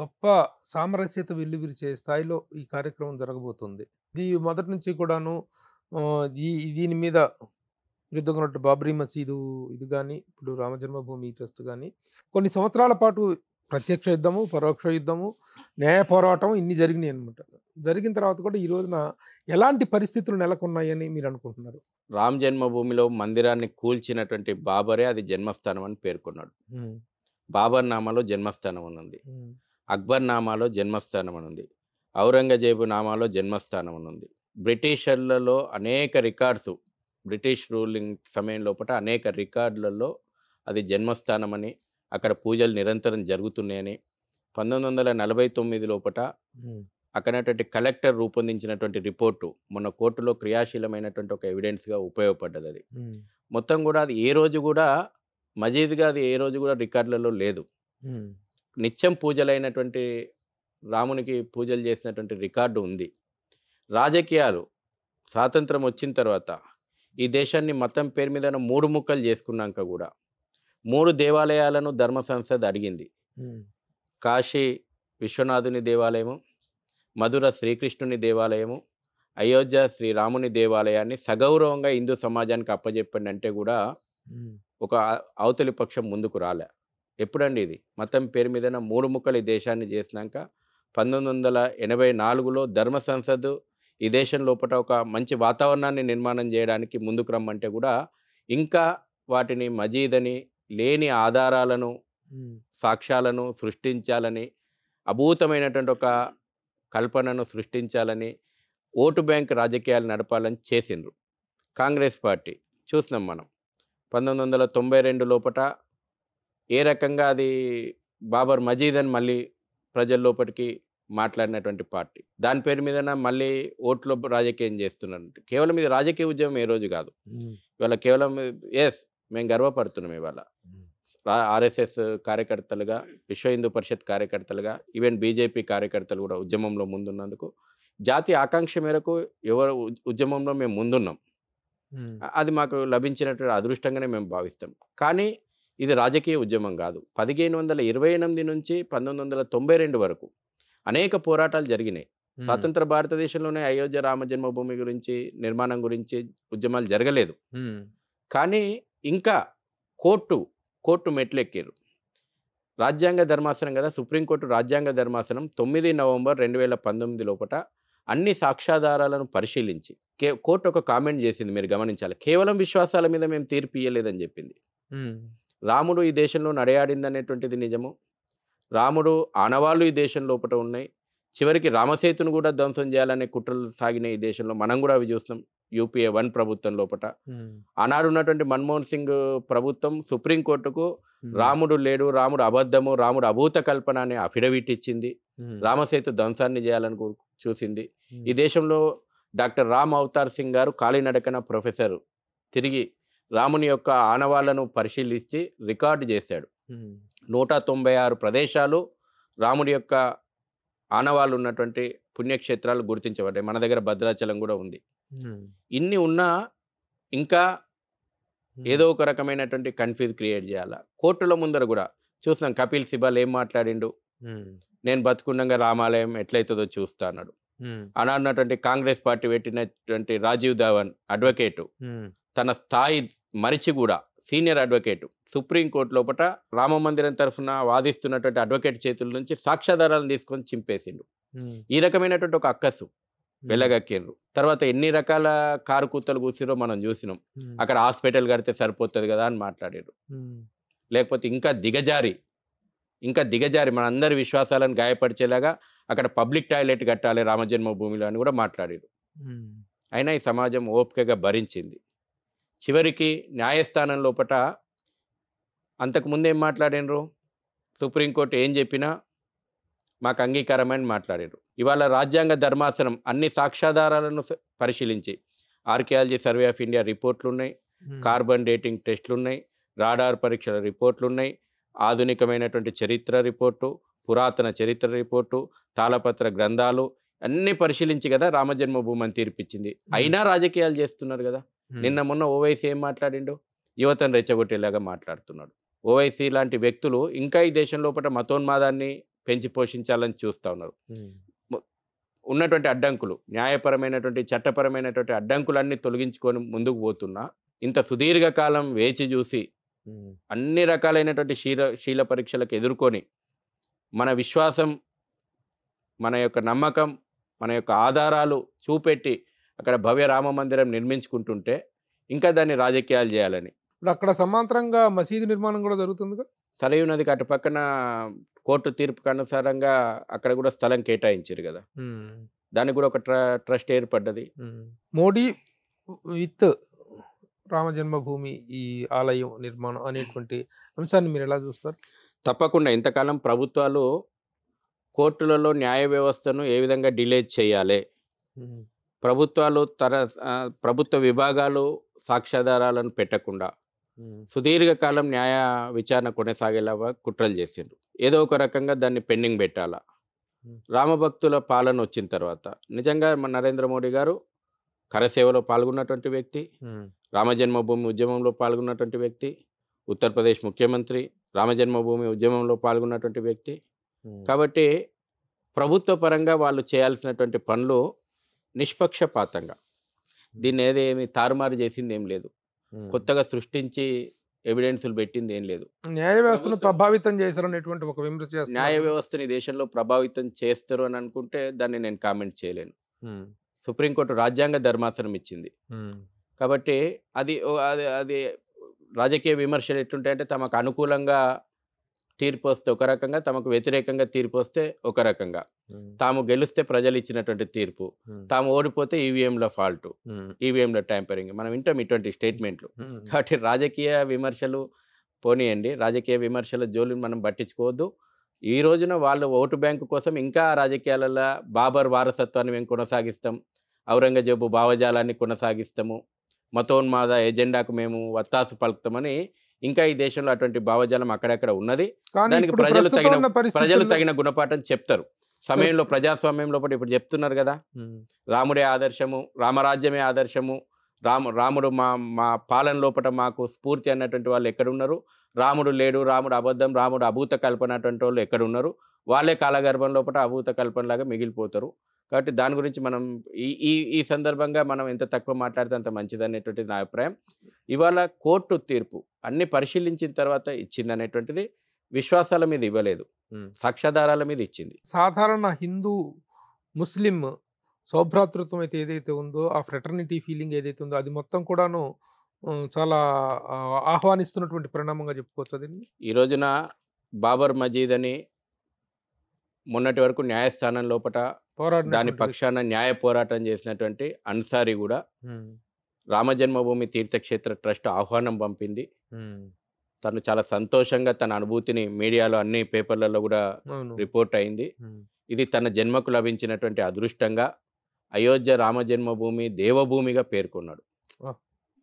గొప్ప సామరస్యత వెల్లువిరిచే స్థాయిలో ఈ కార్యక్రమం జరగబోతుంది ఇది మొదటి నుంచి కూడాను ఈ దీని మీద ఎదుగునట్టు బాబ్రీ మసీదు ఇది కానీ ఇప్పుడు రామజన్మభూమి ట్రస్ట్ కానీ కొన్ని సంవత్సరాల పాటు ప్రత్యక్ష యుద్ధము పరోక్ష యుద్ధము న్యాయ పోరాటం ఇన్ని జరిగినాయి అనమాట జరిగిన తర్వాత కూడా ఈ రోజున ఎలాంటి పరిస్థితులు నెలకొన్నాయని మీరు అనుకుంటున్నారు రామ్ జన్మభూమిలో మందిరాన్ని కూల్చినటువంటి బాబరే అది జన్మస్థానం అని పేర్కొన్నాడు బాబర్ నామాలో జన్మస్థానం అని ఉంది అక్బర్ నామాలో జన్మస్థానం అని ఉంది ఔరంగజేబు నామాలో జన్మస్థానం అని ఉంది బ్రిటిషర్లలో అనేక రికార్డ్స్ బ్రిటిష్ రూలింగ్ సమయం లోపల అనేక రికార్డులలో అది జన్మస్థానం అని అక్కడ పూజలు నిరంతరం జరుగుతున్నాయని పంతొమ్మిది వందల నలభై తొమ్మిది లోపల అక్కడటువంటి కలెక్టర్ రూపొందించినటువంటి రిపోర్టు మొన్న కోర్టులో క్రియాశీలమైనటువంటి ఒక ఎవిడెన్స్గా ఉపయోగపడ్డది అది మొత్తం కూడా అది ఏ రోజు కూడా మజీద్గా అది ఏ రోజు కూడా రికార్డులలో లేదు నిత్యం పూజలైనటువంటి రామునికి పూజలు చేసినటువంటి రికార్డు ఉంది రాజకీయాలు స్వాతంత్రం వచ్చిన తర్వాత ఈ దేశాన్ని మతం పేరు మీద మూడు ముక్కలు చేసుకున్నాక కూడా మూడు దేవాలయాలను ధర్మ సంస్థ అడిగింది కాశీ విశ్వనాథుని దేవాలయము మధుర శ్రీకృష్ణుని దేవాలయము అయోధ్య శ్రీరాముని దేవాలయాన్ని సగౌరవంగా హిందూ సమాజానికి అప్పజెప్పిండంటే కూడా ఒక అవతలి పక్షం ముందుకు రాలే ఎప్పుడండి ఇది మతం పేరు మీద మూడు ముక్కలు దేశాన్ని చేసినాక పంతొమ్మిది వందల ఎనభై నాలుగులో ధర్మ సంసద్ ఈ దేశం లోపల ఒక మంచి వాతావరణాన్ని నిర్మాణం చేయడానికి ముందుకు రమ్మంటే కూడా ఇంకా వాటిని మజీదని లేని ఆధారాలను సాక్ష్యాలను సృష్టించాలని అభూతమైనటువంటి ఒక కల్పనను సృష్టించాలని ఓటు బ్యాంక్ రాజకీయాలు నడపాలని చేసిండ్రు కాంగ్రెస్ పార్టీ చూసినాం మనం పంతొమ్మిది వందల తొంభై రెండు లోపట ఏ రకంగా అది బాబర్ మజీద్ అని మళ్ళీ ప్రజల లోపలికి మాట్లాడినటువంటి పార్టీ దాని పేరు మీదన మళ్ళీ ఓట్లో రాజకీయం చేస్తున్నారు కేవలం ఇది రాజకీయ ఉద్యమం ఏ రోజు కాదు ఇవాళ కేవలం ఎస్ మేము గర్వపడుతున్నాం ఇవాళ ఆర్ఎస్ఎస్ కార్యకర్తలుగా విశ్వ హిందూ పరిషత్ కార్యకర్తలుగా ఈవెన్ బీజేపీ కార్యకర్తలు కూడా ఉద్యమంలో ముందున్నందుకు జాతి ఆకాంక్ష మేరకు ఎవరు ఉద్యమంలో మేము ముందున్నాం అది మాకు లభించినటువంటి అదృష్టంగానే మేము భావిస్తాం కానీ ఇది రాజకీయ ఉద్యమం కాదు పదిహేను వందల ఇరవై ఎనిమిది నుంచి పంతొమ్మిది వందల తొంభై రెండు వరకు అనేక పోరాటాలు జరిగినాయి స్వాతంత్ర భారతదేశంలోనే అయోధ్య రామ జన్మభూమి గురించి నిర్మాణం గురించి ఉద్యమాలు జరగలేదు కానీ ఇంకా కోర్టు కోర్టు మెట్లెక్కారు రాజ్యాంగ ధర్మాసనం కదా సుప్రీంకోర్టు రాజ్యాంగ ధర్మాసనం తొమ్మిది నవంబర్ రెండు వేల పంతొమ్మిది లోపట అన్ని సాక్ష్యాధారాలను పరిశీలించి కే కోర్టు ఒక కామెంట్ చేసింది మీరు గమనించాలి కేవలం విశ్వాసాల మీద మేము తీర్పు ఇయ్యలేదని చెప్పింది రాముడు ఈ దేశంలో నడయాడింది అనేటువంటిది నిజము రాముడు ఆనవాళ్ళు ఈ దేశం లోపల ఉన్నాయి చివరికి రామసేతును కూడా ధ్వంసం చేయాలనే కుట్రలు సాగిన ఈ దేశంలో మనం కూడా అవి చూస్తున్నాం యూపీఏ వన్ ప్రభుత్వం లోపల ఆనాడు ఉన్నటువంటి మన్మోహన్ సింగ్ ప్రభుత్వం సుప్రీంకోర్టుకు రాముడు లేడు రాముడు అబద్ధము రాముడు అభూత కల్పన అని అఫిడవిట్ ఇచ్చింది రామసేతు ధ్వంసాన్ని చేయాలని చూసింది ఈ దేశంలో డాక్టర్ రామ్ అవతార్ సింగ్ గారు కాలినడకన ప్రొఫెసర్ తిరిగి రాముని యొక్క ఆనవాళ్లను పరిశీలించి రికార్డు చేశాడు నూట తొంభై ఆరు ప్రదేశాలు రాముడి యొక్క ఆనవాళ్ళు ఉన్నటువంటి పుణ్యక్షేత్రాలు గుర్తించబడ్డాయి మన దగ్గర భద్రాచలం కూడా ఉంది ఇన్ని ఉన్నా ఇంకా ఏదో ఒక రకమైనటువంటి కన్ఫ్యూజ్ క్రియేట్ చేయాలా కోర్టుల ముందర కూడా చూస్తున్నాం కపిల్ సిబ్బల్ ఏం మాట్లాడిండు నేను బతుకుండగా రామాలయం ఎట్లయితుందో చూస్తా అన్నాడు అని అన్నటువంటి కాంగ్రెస్ పార్టీ పెట్టినటువంటి రాజీవ్ ధవన్ అడ్వకేటు తన స్థాయి మరిచి కూడా సీనియర్ అడ్వకేటు సుప్రీంకోర్టు లోపల రామ మందిరం తరఫున వాదిస్తున్నటువంటి అడ్వకేట్ చేతుల నుంచి సాక్ష్యాధారాలను తీసుకొని చింపేసిండు ఈ రకమైనటువంటి ఒక అక్కసు వెళ్ళగక్కిర్రు తర్వాత ఎన్ని రకాల కారు కూతలు కూర్చురో మనం చూసినాం అక్కడ హాస్పిటల్ కడితే సరిపోతుంది కదా అని మాట్లాడారు లేకపోతే ఇంకా దిగజారి ఇంకా దిగజారి మన అందరి విశ్వాసాలను గాయపరిచేలాగా అక్కడ పబ్లిక్ టాయిలెట్ కట్టాలి రామజన్మభూమిలో అని కూడా మాట్లాడారు అయినా ఈ సమాజం ఓపికగా భరించింది చివరికి న్యాయస్థానం లోపట అంతకుముందు ఏం మాట్లాడినరు సుప్రీంకోర్టు ఏం చెప్పినా మాకు అంగీకారమని మాట్లాడారు ఇవాళ రాజ్యాంగ ధర్మాసనం అన్ని సాక్ష్యాధారాలను పరిశీలించి ఆర్కియాలజీ సర్వే ఆఫ్ ఇండియా రిపోర్ట్లు ఉన్నాయి కార్బన్ డేటింగ్ టెస్ట్లు ఉన్నాయి రాడార్ పరీక్షల రిపోర్ట్లు ఉన్నాయి ఆధునికమైనటువంటి చరిత్ర రిపోర్టు పురాతన చరిత్ర రిపోర్టు తాళపత్ర గ్రంథాలు అన్నీ పరిశీలించి కదా రామజన్మభూమి అని తీర్పిచ్చింది అయినా రాజకీయాలు చేస్తున్నారు కదా నిన్న మొన్న ఓవైసీ ఏం మాట్లాడిండు యువతను రెచ్చగొట్టేలాగా మాట్లాడుతున్నాడు ఓవైసీ లాంటి వ్యక్తులు ఇంకా ఈ దేశం లోపల మతోన్మాదాన్ని పెంచి పోషించాలని చూస్తూ ఉన్నారు ఉన్నటువంటి అడ్డంకులు న్యాయపరమైనటువంటి చట్టపరమైనటువంటి అడ్డంకులన్నీ తొలగించుకొని ముందుకు పోతున్నా ఇంత సుదీర్ఘకాలం వేచి చూసి అన్ని రకాలైనటువంటి శీల శీల పరీక్షలకు ఎదుర్కొని మన విశ్వాసం మన యొక్క నమ్మకం మన యొక్క ఆధారాలు చూపెట్టి అక్కడ భవ్య రామ మందిరం నిర్మించుకుంటుంటే ఇంకా దాన్ని రాజకీయాలు చేయాలని ఇప్పుడు అక్కడ సమాంతరంగా మసీదు నిర్మాణం కూడా జరుగుతుంది సరయు నదికి అటు పక్కన కోర్టు తీర్పుకు అనుసారంగా అక్కడ కూడా స్థలం కేటాయించారు కదా దానికి కూడా ఒక ట్రస్ట్ ఏర్పడ్డది మోడీ విత్ రామ జన్మభూమి ఈ ఆలయం నిర్మాణం అనేటువంటి అంశాన్ని మీరు ఎలా చూస్తారు తప్పకుండా ఇంతకాలం ప్రభుత్వాలు కోర్టులలో న్యాయ వ్యవస్థను ఏ విధంగా డిలే చేయాలి ప్రభుత్వాలు తర ప్రభుత్వ విభాగాలు సాక్ష్యాధారాలను పెట్టకుండా సుదీర్ఘకాలం న్యాయ విచారణ కొనసాగేలాగా కుట్రలు చేసిండ్రు ఏదో ఒక రకంగా దాన్ని పెండింగ్ పెట్టాలా రామభక్తుల పాలన వచ్చిన తర్వాత నిజంగా మన నరేంద్ర మోడీ గారు కరసేవలో పాల్గొన్నటువంటి వ్యక్తి రామజన్మభూమి ఉద్యమంలో పాల్గొన్నటువంటి వ్యక్తి ఉత్తరప్రదేశ్ ముఖ్యమంత్రి రామజన్మభూమి ఉద్యమంలో పాల్గొన్నటువంటి వ్యక్తి కాబట్టి ప్రభుత్వ పరంగా వాళ్ళు చేయాల్సినటువంటి పనులు నిష్పక్షపాతంగా దీన్ని ఏదేమి తారుమారు చేసింది ఏం లేదు కొత్తగా సృష్టించి ఎవిడెన్స్లు పెట్టింది ఏం లేదు న్యాయ వ్యవస్థను ప్రభావితం చేశారనేటువంటి ఒక విమర్శ న్యాయ వ్యవస్థని దేశంలో ప్రభావితం చేస్తారు అని అనుకుంటే దాన్ని నేను కామెంట్ చేయలేను సుప్రీంకోర్టు రాజ్యాంగ ధర్మాసనం ఇచ్చింది కాబట్టి అది అది అది రాజకీయ విమర్శలు ఎట్లుంటాయంటే తమకు అనుకూలంగా తీర్పు వస్తే ఒక రకంగా తమకు వ్యతిరేకంగా తీర్పు వస్తే ఒక రకంగా తాము గెలిస్తే ప్రజలు ఇచ్చినటువంటి తీర్పు తాము ఓడిపోతే ఈవీఎంలో ఫాల్ట్ ఈవీఎంలో ట్యాంపరింగ్ మనం వింటాం ఇటువంటి స్టేట్మెంట్లు కాబట్టి రాజకీయ విమర్శలు పోనీయండి రాజకీయ విమర్శల జోలిని మనం పట్టించుకోవద్దు ఈ రోజున వాళ్ళు ఓటు బ్యాంకు కోసం ఇంకా రాజకీయాలలో బాబర్ వారసత్వాన్ని మేము కొనసాగిస్తాం ఔరంగజేబు భావజాలాన్ని కొనసాగిస్తాము మతోన్మాద ఎజెండాకు మేము వత్తాసు పలుకుతామని ఇంకా ఈ దేశంలో అటువంటి భావజాలం అక్కడక్కడ ఉన్నది దానికి ప్రజలు తగిన ప్రజలు తగిన గుణపాఠం చెప్తారు సమయంలో ప్రజాస్వామ్యంలో పాటు ఇప్పుడు చెప్తున్నారు కదా రాముడే ఆదర్శము రామరాజ్యమే ఆదర్శము రాము రాముడు మా మా పాలన లోపల మాకు స్ఫూర్తి అన్నటువంటి వాళ్ళు ఎక్కడున్నారు రాముడు లేడు రాముడు అబద్ధం రాముడు అభూత కల్పన అటువంటి వాళ్ళు ఎక్కడున్నారు వాళ్ళే కాలగర్భం లోపల అభూత కల్పనలాగా మిగిలిపోతారు కాబట్టి దాని గురించి మనం ఈ ఈ ఈ సందర్భంగా మనం ఎంత తక్కువ మాట్లాడితే అంత అనేటువంటిది నా అభిప్రాయం ఇవాళ కోర్టు తీర్పు అన్ని పరిశీలించిన తర్వాత ఇచ్చింది అనేటువంటిది విశ్వాసాల మీద ఇవ్వలేదు సాక్ష్యాధారాల మీద ఇచ్చింది సాధారణ హిందూ ముస్లిం సౌభ్రాతృత్వం అయితే ఏదైతే ఉందో ఆ ఫ్రెటర్నిటీ ఫీలింగ్ ఏదైతే ఉందో అది మొత్తం కూడాను చాలా ఆహ్వానిస్తున్నటువంటి పరిణామంగా చెప్పుకోవచ్చు అది ఈ రోజున బాబర్ మజీద్ అని మొన్నటి వరకు న్యాయస్థానం లోపల పోరాటం దాని పక్షాన న్యాయ పోరాటం చేసినటువంటి అన్సారీ కూడా రామజన్మభూమి తీర్థక్షేత్ర ట్రస్ట్ ఆహ్వానం పంపింది తను చాలా సంతోషంగా తన అనుభూతిని మీడియాలో అన్ని పేపర్లలో కూడా రిపోర్ట్ అయింది ఇది తన జన్మకు లభించినటువంటి అదృష్టంగా అయోధ్య రామజన్మభూమి దేవభూమిగా పేర్కొన్నాడు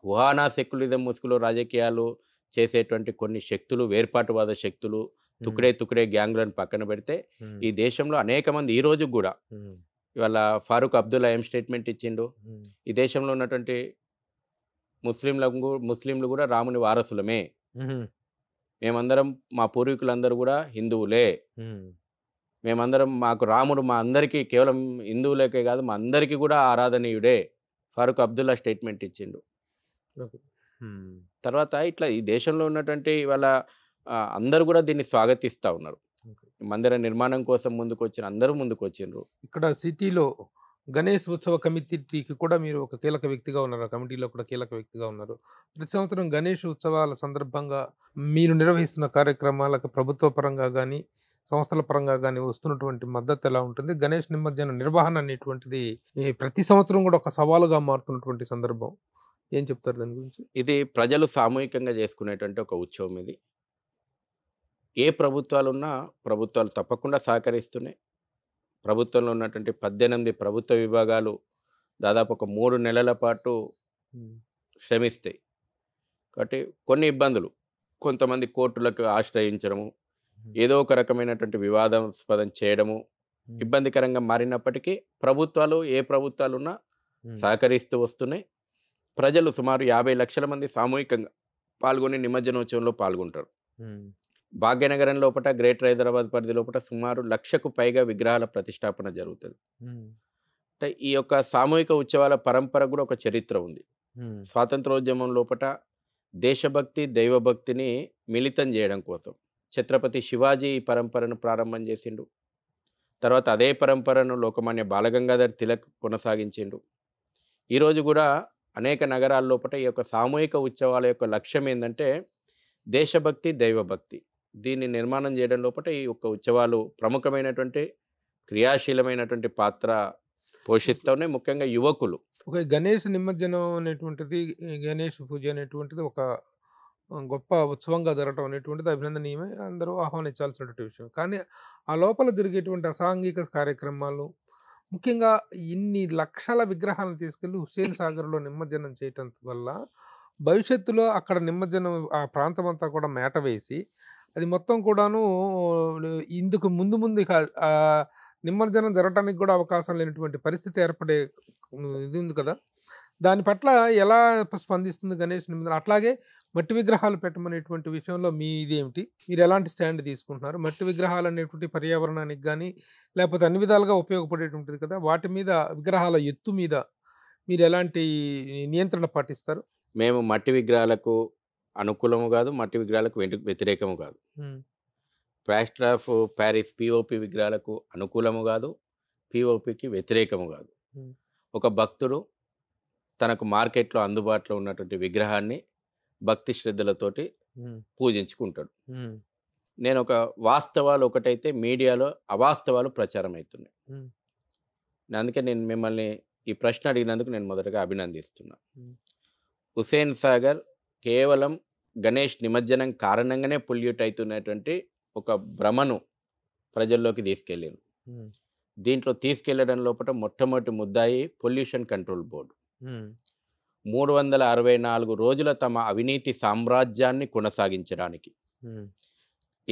గుహానా సెక్యులిజం ముసుగులో రాజకీయాలు చేసేటువంటి కొన్ని శక్తులు వేర్పాటువాద శక్తులు తుకుడే తుకుడే గ్యాంగ్లను పక్కన పెడితే ఈ దేశంలో అనేక మంది ఈ రోజు కూడా ఇవాళ ఫారూక్ అబ్దుల్లా ఏం స్టేట్మెంట్ ఇచ్చిండు ఈ దేశంలో ఉన్నటువంటి ముస్లింల ముస్లింలు కూడా రాముని వారసులమే మేమందరం మా పూర్వీకులందరూ కూడా హిందువులే మేమందరం మాకు రాముడు మా అందరికీ కేవలం హిందువులకే కాదు మా అందరికీ కూడా ఆరాధనీయుడే ఫారూక్ అబ్దుల్లా స్టేట్మెంట్ ఇచ్చిండు తర్వాత ఇట్లా ఈ దేశంలో ఉన్నటువంటి వాళ్ళ అందరూ కూడా దీన్ని స్వాగతిస్తూ ఉన్నారు మందిర నిర్మాణం కోసం ముందుకు వచ్చిన అందరూ ముందుకు వచ్చిండ్రు ఇక్కడ సిటీలో గణేష్ ఉత్సవ కమిటీకి కూడా మీరు ఒక కీలక వ్యక్తిగా ఉన్నారు ఆ కమిటీలో కూడా కీలక వ్యక్తిగా ఉన్నారు ప్రతి సంవత్సరం గణేష్ ఉత్సవాల సందర్భంగా మీరు నిర్వహిస్తున్న కార్యక్రమాలకు ప్రభుత్వ పరంగా కానీ సంస్థల పరంగా కానీ వస్తున్నటువంటి మద్దతు ఎలా ఉంటుంది గణేష్ నిమజ్జన నిర్వహణ అనేటువంటిది ప్రతి సంవత్సరం కూడా ఒక సవాలుగా మారుతున్నటువంటి సందర్భం ఏం చెప్తారు దాని గురించి ఇది ప్రజలు సామూహికంగా చేసుకునేటువంటి ఒక ఉత్సవం ఇది ఏ ప్రభుత్వాలు ఉన్నా ప్రభుత్వాలు తప్పకుండా సహకరిస్తున్నాయి ప్రభుత్వంలో ఉన్నటువంటి పద్దెనిమిది ప్రభుత్వ విభాగాలు దాదాపు ఒక మూడు నెలల పాటు శ్రమిస్తాయి కాబట్టి కొన్ని ఇబ్బందులు కొంతమంది కోర్టులకు ఆశ్రయించడము ఏదో ఒక రకమైనటువంటి వివాదాస్పదం చేయడము ఇబ్బందికరంగా మారినప్పటికీ ప్రభుత్వాలు ఏ ప్రభుత్వాలున్నా సహకరిస్తూ వస్తున్నాయి ప్రజలు సుమారు యాభై లక్షల మంది సామూహికంగా పాల్గొని నిమజ్జనోత్సవంలో పాల్గొంటారు భాగ్యనగరం లోపల గ్రేటర్ హైదరాబాద్ పరిధి లోపల సుమారు లక్షకు పైగా విగ్రహాల ప్రతిష్టాపన జరుగుతుంది అంటే ఈ యొక్క సామూహిక ఉత్సవాల పరంపర కూడా ఒక చరిత్ర ఉంది స్వాతంత్రోద్యమం లోపల దేశభక్తి దైవభక్తిని మిళితం చేయడం కోసం ఛత్రపతి శివాజీ ఈ పరంపరను ప్రారంభం చేసిండు తర్వాత అదే పరంపరను లోకమాన్య బాలగంగాధర్ తిలక్ కొనసాగించిండు ఈరోజు కూడా అనేక నగరాల లోపల ఈ యొక్క సామూహిక ఉత్సవాల యొక్క లక్ష్యం ఏంటంటే దేశభక్తి దైవభక్తి దీన్ని నిర్మాణం చేయడం లోపల ఈ యొక్క ఉత్సవాలు ప్రముఖమైనటువంటి క్రియాశీలమైనటువంటి పాత్ర పోషిస్తూనే ముఖ్యంగా యువకులు ఒక గణేష్ నిమజ్జనం అనేటువంటిది గణేష్ పూజ అనేటువంటిది ఒక గొప్ప ఉత్సవంగా జరగడం అనేటువంటిది అభినందనీయమే అందరూ ఆహ్వానించాల్సినటువంటి విషయం కానీ ఆ లోపల జరిగేటువంటి అసాంఘిక కార్యక్రమాలు ముఖ్యంగా ఇన్ని లక్షల విగ్రహాలను తీసుకెళ్లి హుస్సేన్ సాగర్లో నిమజ్జనం చేయటం వల్ల భవిష్యత్తులో అక్కడ నిమజ్జనం ఆ ప్రాంతం అంతా కూడా మేట వేసి అది మొత్తం కూడాను ఇందుకు ముందు ముందు నిమ్మర్జనం నిమజ్జనం జరగడానికి కూడా అవకాశం లేనటువంటి పరిస్థితి ఏర్పడే ఇది ఉంది కదా దాని పట్ల ఎలా స్పందిస్తుంది గణేష్ నిమజ్జనం అట్లాగే మట్టి విగ్రహాలు పెట్టమనేటువంటి విషయంలో మీ ఇదేమిటి మీరు ఎలాంటి స్టాండ్ తీసుకుంటున్నారు మట్టి విగ్రహాలు అనేటువంటి పర్యావరణానికి కానీ లేకపోతే అన్ని విధాలుగా ఉపయోగపడేటువంటిది కదా వాటి మీద విగ్రహాల ఎత్తు మీద మీరు ఎలాంటి నియంత్రణ పాటిస్తారు మేము మట్టి విగ్రహాలకు అనుకూలము కాదు మట్టి విగ్రహాలకు వ్యతిరేకము కాదు ప్లాస్టర్ ఆఫ్ ప్యారిస్ పిఓపి విగ్రహాలకు అనుకూలము కాదు పిఓపికి వ్యతిరేకము కాదు ఒక భక్తుడు తనకు మార్కెట్లో అందుబాటులో ఉన్నటువంటి విగ్రహాన్ని భక్తి శ్రద్ధలతోటి పూజించుకుంటాడు నేను ఒక వాస్తవాలు ఒకటైతే మీడియాలో అవాస్తవాలు ప్రచారం అవుతున్నాయి అందుకే నేను మిమ్మల్ని ఈ ప్రశ్న అడిగినందుకు నేను మొదటగా అభినందిస్తున్నా హుసేన్ సాగర్ కేవలం గణేష్ నిమజ్జనం కారణంగానే పొల్యూట్ అవుతున్నటువంటి ఒక భ్రమను ప్రజల్లోకి తీసుకెళ్ళారు దీంట్లో తీసుకెళ్లడం లోపల మొట్టమొదటి ముద్దాయి పొల్యూషన్ కంట్రోల్ బోర్డు మూడు వందల అరవై నాలుగు రోజుల తమ అవినీతి సామ్రాజ్యాన్ని కొనసాగించడానికి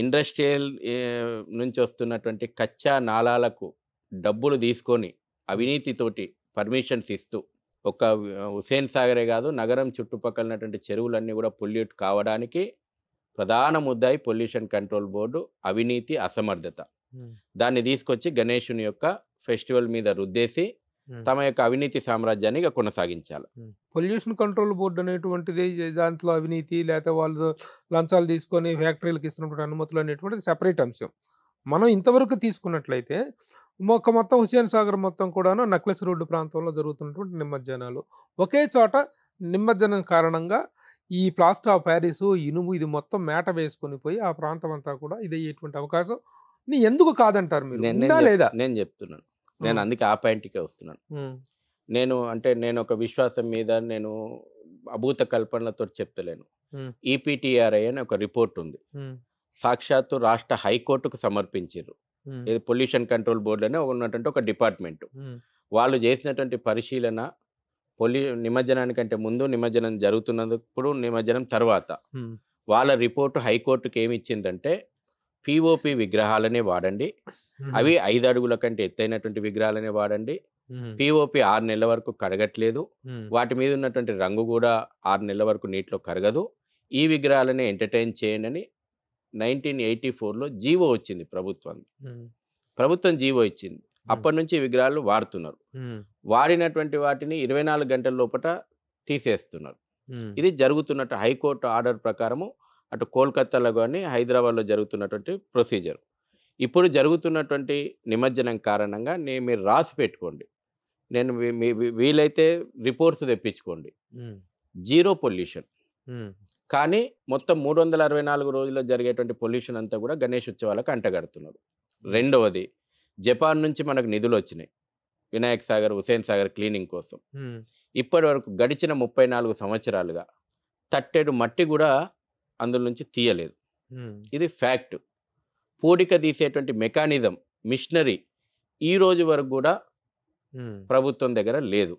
ఇండస్ట్రియల్ నుంచి వస్తున్నటువంటి కచ్చా నాళాలకు డబ్బులు తీసుకొని అవినీతితోటి పర్మిషన్స్ ఇస్తూ ఒక హుసేన్ సాగరే కాదు నగరం చుట్టుపక్కలనటువంటి చెరువులన్నీ కూడా పొల్యూట్ కావడానికి ప్రధాన ముద్దాయి పొల్యూషన్ కంట్రోల్ బోర్డు అవినీతి అసమర్థత దాన్ని తీసుకొచ్చి గణేషుని యొక్క ఫెస్టివల్ మీద రుద్దేసి తమ యొక్క అవినీతి సామ్రాజ్యాన్ని కొనసాగించాలి పొల్యూషన్ కంట్రోల్ బోర్డు అనేటువంటిది దాంట్లో అవినీతి లేకపోతే వాళ్ళు లంచాలు తీసుకొని ఫ్యాక్టరీలకు ఇస్తున్నటువంటి అనుమతులు అనేటువంటిది సెపరేట్ అంశం మనం ఇంతవరకు తీసుకున్నట్లయితే మొక్క మొత్తం హుసేన్ సాగర్ మొత్తం కూడాను నక్లెస్ రోడ్డు ప్రాంతంలో జరుగుతున్నటువంటి నిమజ్జనాలు ఒకే చోట నిమజ్జనం కారణంగా ఈ ప్లాస్టర్ ఆఫ్ ప్యారిస్ ఇనుము ఇది మొత్తం మేట వేసుకొని పోయి ఆ ప్రాంతం అంతా కూడా ఇదయ్యేటువంటి అవకాశం నీ ఎందుకు కాదంటారు మీరు లేదా నేను చెప్తున్నాను నేను అందుకే ఆ పాయింట్కే వస్తున్నాను నేను అంటే నేను ఒక విశ్వాసం మీద నేను అభూత కల్పనలతో చెప్తలేను ఈపీటీఆర్ఐ అని ఒక రిపోర్ట్ ఉంది సాక్షాత్తు రాష్ట్ర హైకోర్టుకు సమర్పించారు ఏది పొల్యూషన్ కంట్రోల్ బోర్డు అనే ఉన్నటువంటి ఒక డిపార్ట్మెంట్ వాళ్ళు చేసినటువంటి పరిశీలన పొల్యూ నిమజ్జనానికంటే ముందు నిమజ్జనం జరుగుతున్నప్పుడు నిమజ్జనం తర్వాత వాళ్ళ రిపోర్టు హైకోర్టుకి ఏమి ఇచ్చిందంటే పిఓపి విగ్రహాలనే వాడండి అవి ఐదు అడుగుల కంటే ఎత్తైనటువంటి విగ్రహాలనే వాడండి పిఓపి ఆరు నెలల వరకు కరగట్లేదు వాటి మీద ఉన్నటువంటి రంగు కూడా ఆరు నెలల వరకు నీటిలో కరగదు ఈ విగ్రహాలనే ఎంటర్టైన్ చేయనని నైన్టీన్ ఎయిటీ ఫోర్లో జీవో వచ్చింది ప్రభుత్వం ప్రభుత్వం జీవో ఇచ్చింది అప్పటి నుంచి విగ్రహాలు వాడుతున్నారు వాడినటువంటి వాటిని ఇరవై నాలుగు గంటల లోపల తీసేస్తున్నారు ఇది జరుగుతున్నట్టు హైకోర్టు ఆర్డర్ ప్రకారము అటు కోల్కతాలో కానీ హైదరాబాద్లో జరుగుతున్నటువంటి ప్రొసీజర్ ఇప్పుడు జరుగుతున్నటువంటి నిమజ్జనం కారణంగా నేను మీరు రాసి పెట్టుకోండి నేను మీ వీలైతే రిపోర్ట్స్ తెప్పించుకోండి జీరో పొల్యూషన్ కానీ మొత్తం మూడు వందల అరవై నాలుగు రోజుల్లో జరిగేటువంటి పొల్యూషన్ అంతా కూడా గణేష్ ఉత్సవాలకు అంటగడుతున్నారు రెండవది జపాన్ నుంచి మనకు నిధులు వచ్చినాయి వినాయక్ సాగర్ హుసేన్ సాగర్ క్లీనింగ్ కోసం ఇప్పటి వరకు గడిచిన ముప్పై నాలుగు సంవత్సరాలుగా తట్టెడు మట్టి కూడా అందులో నుంచి తీయలేదు ఇది ఫ్యాక్ట్ పూడిక తీసేటువంటి మెకానిజం మిషనరీ ఈ రోజు వరకు కూడా ప్రభుత్వం దగ్గర లేదు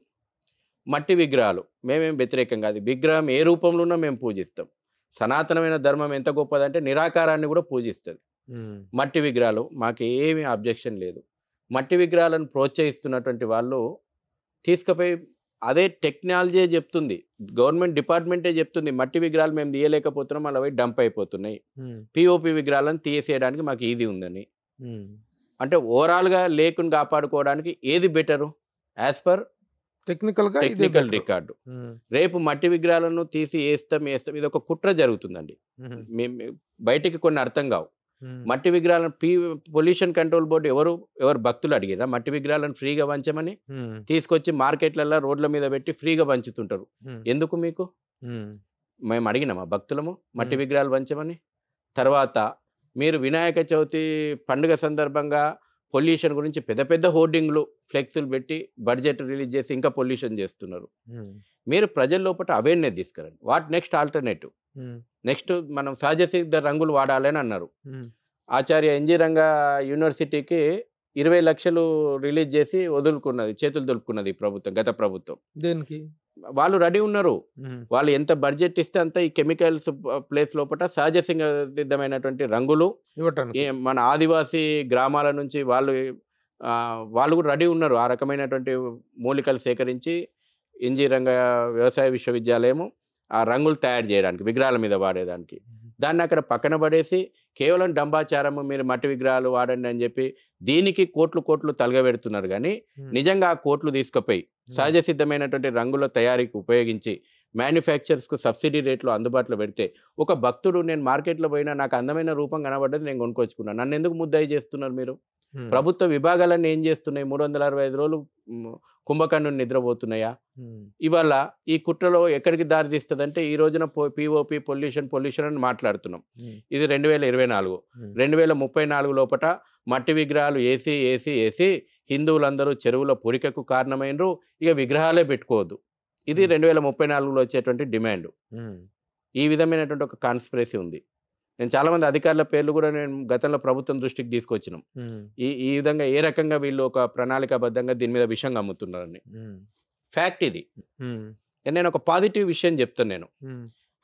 మట్టి విగ్రహాలు మేమేం వ్యతిరేకంగా అది విగ్రహం ఏ రూపంలో ఉన్నా మేము పూజిస్తాం సనాతనమైన ధర్మం ఎంత గొప్పదంటే నిరాకారాన్ని కూడా పూజిస్తుంది మట్టి విగ్రహాలు మాకు ఏమి అబ్జెక్షన్ లేదు మట్టి విగ్రహాలను ప్రోత్సహిస్తున్నటువంటి వాళ్ళు తీసుకుపోయి అదే టెక్నాలజీ చెప్తుంది గవర్నమెంట్ డిపార్ట్మెంటే చెప్తుంది మట్టి విగ్రహాలు మేము తీయలేకపోతున్నాం అలా పోయి డంప్ అయిపోతున్నాయి పిఓపి విగ్రహాలను తీసేయడానికి మాకు ఈజీ ఉందని అంటే ఓవరాల్గా లేకుని కాపాడుకోవడానికి ఏది బెటరు యాజ్ పర్ టెక్నికల్గా టెక్నికల్ రికార్డు రేపు మట్టి విగ్రహాలను తీసి వేస్తాం వేస్తాం ఇది ఒక కుట్ర జరుగుతుందండి బయటికి కొన్ని అర్థం కావు మట్టి విగ్రహాలను పొల్యూషన్ కంట్రోల్ బోర్డు ఎవరు ఎవరు భక్తులు అడిగిరా మట్టి విగ్రహాలను ఫ్రీగా పంచమని తీసుకొచ్చి మార్కెట్లలో రోడ్ల మీద పెట్టి ఫ్రీగా పంచుతుంటారు ఎందుకు మీకు మేము అడిగినామా భక్తులము మట్టి విగ్రహాలు పంచమని తర్వాత మీరు వినాయక చవితి పండుగ సందర్భంగా పొల్యూషన్ గురించి పెద్ద పెద్ద హోర్డింగ్లు ఫ్లెక్స్లు పెట్టి బడ్జెట్ రిలీజ్ చేసి ఇంకా పొల్యూషన్ చేస్తున్నారు మీరు ప్రజల లోపల అవేర్నెస్ తీసుకురండి వాట్ నెక్స్ట్ ఆల్టర్నేటివ్ నెక్స్ట్ మనం సహజ సిద్ధ రంగులు వాడాలని అన్నారు ఆచార్య ఎన్జి రంగ యూనివర్సిటీకి ఇరవై లక్షలు రిలీజ్ చేసి వదులుకున్నది చేతులు దొలుపుకున్నది ఈ ప్రభుత్వం గత ప్రభుత్వం దేనికి వాళ్ళు రెడీ ఉన్నారు వాళ్ళు ఎంత బడ్జెట్ ఇస్తే అంత ఈ కెమికల్స్ ప్లేస్ లోపల సహజ సిద్ధమైనటువంటి రంగులు మన ఆదివాసీ గ్రామాల నుంచి వాళ్ళు వాళ్ళు కూడా రెడీ ఉన్నారు ఆ రకమైనటువంటి మూలికలు సేకరించి ఇంజీ రంగ వ్యవసాయ విశ్వవిద్యాలయము ఆ రంగులు తయారు చేయడానికి విగ్రహాల మీద వాడేదానికి దాన్ని అక్కడ పక్కన పడేసి కేవలం డంబాచారము మీరు మట్టి విగ్రహాలు వాడండి అని చెప్పి దీనికి కోట్లు కోట్లు తలగబెడుతున్నారు కానీ నిజంగా ఆ కోట్లు తీసుకుపోయి సహజ సిద్ధమైనటువంటి రంగుల తయారీకి ఉపయోగించి మ్యానుఫ్యాక్చర్స్కు సబ్సిడీ రేట్లు అందుబాటులో పెడితే ఒక భక్తుడు నేను మార్కెట్లో పోయినా నాకు అందమైన రూపం కనబడ్డది నేను కొనుక్కొచ్చుకున్నాను నన్ను ఎందుకు ముద్దాయి చేస్తున్నారు మీరు ప్రభుత్వ విభాగాలన్నీ ఏం చేస్తున్నాయి మూడు వందల అరవై ఐదు రోజులు కుంభకర్ణుని నిద్రపోతున్నాయా ఇవాళ ఈ కుట్రలో ఎక్కడికి దారి తీస్తుందంటే ఈ రోజున పిఓపి పొల్యూషన్ పొల్యూషన్ అని మాట్లాడుతున్నాం ఇది రెండు వేల ఇరవై నాలుగు రెండు వేల ముప్పై నాలుగు లోపల మట్టి విగ్రహాలు ఏసీ ఏసీ ఏసీ హిందువులందరూ చెరువుల పొరికకు కారణమైనరు ఇక విగ్రహాలే పెట్టుకోవద్దు ఇది రెండు వేల ముప్పై నాలుగులో వచ్చేటువంటి డిమాండ్ ఈ విధమైనటువంటి ఒక కాన్స్పిరసీ ఉంది నేను చాలామంది అధికారుల పేర్లు కూడా నేను గతంలో ప్రభుత్వం దృష్టికి తీసుకొచ్చినాం ఈ ఈ విధంగా ఏ రకంగా వీళ్ళు ఒక ప్రణాళికాబద్ధంగా దీని మీద విషయం అమ్ముతున్నారని ఫ్యాక్ట్ ఇది నేను ఒక పాజిటివ్ విషయం చెప్తాను నేను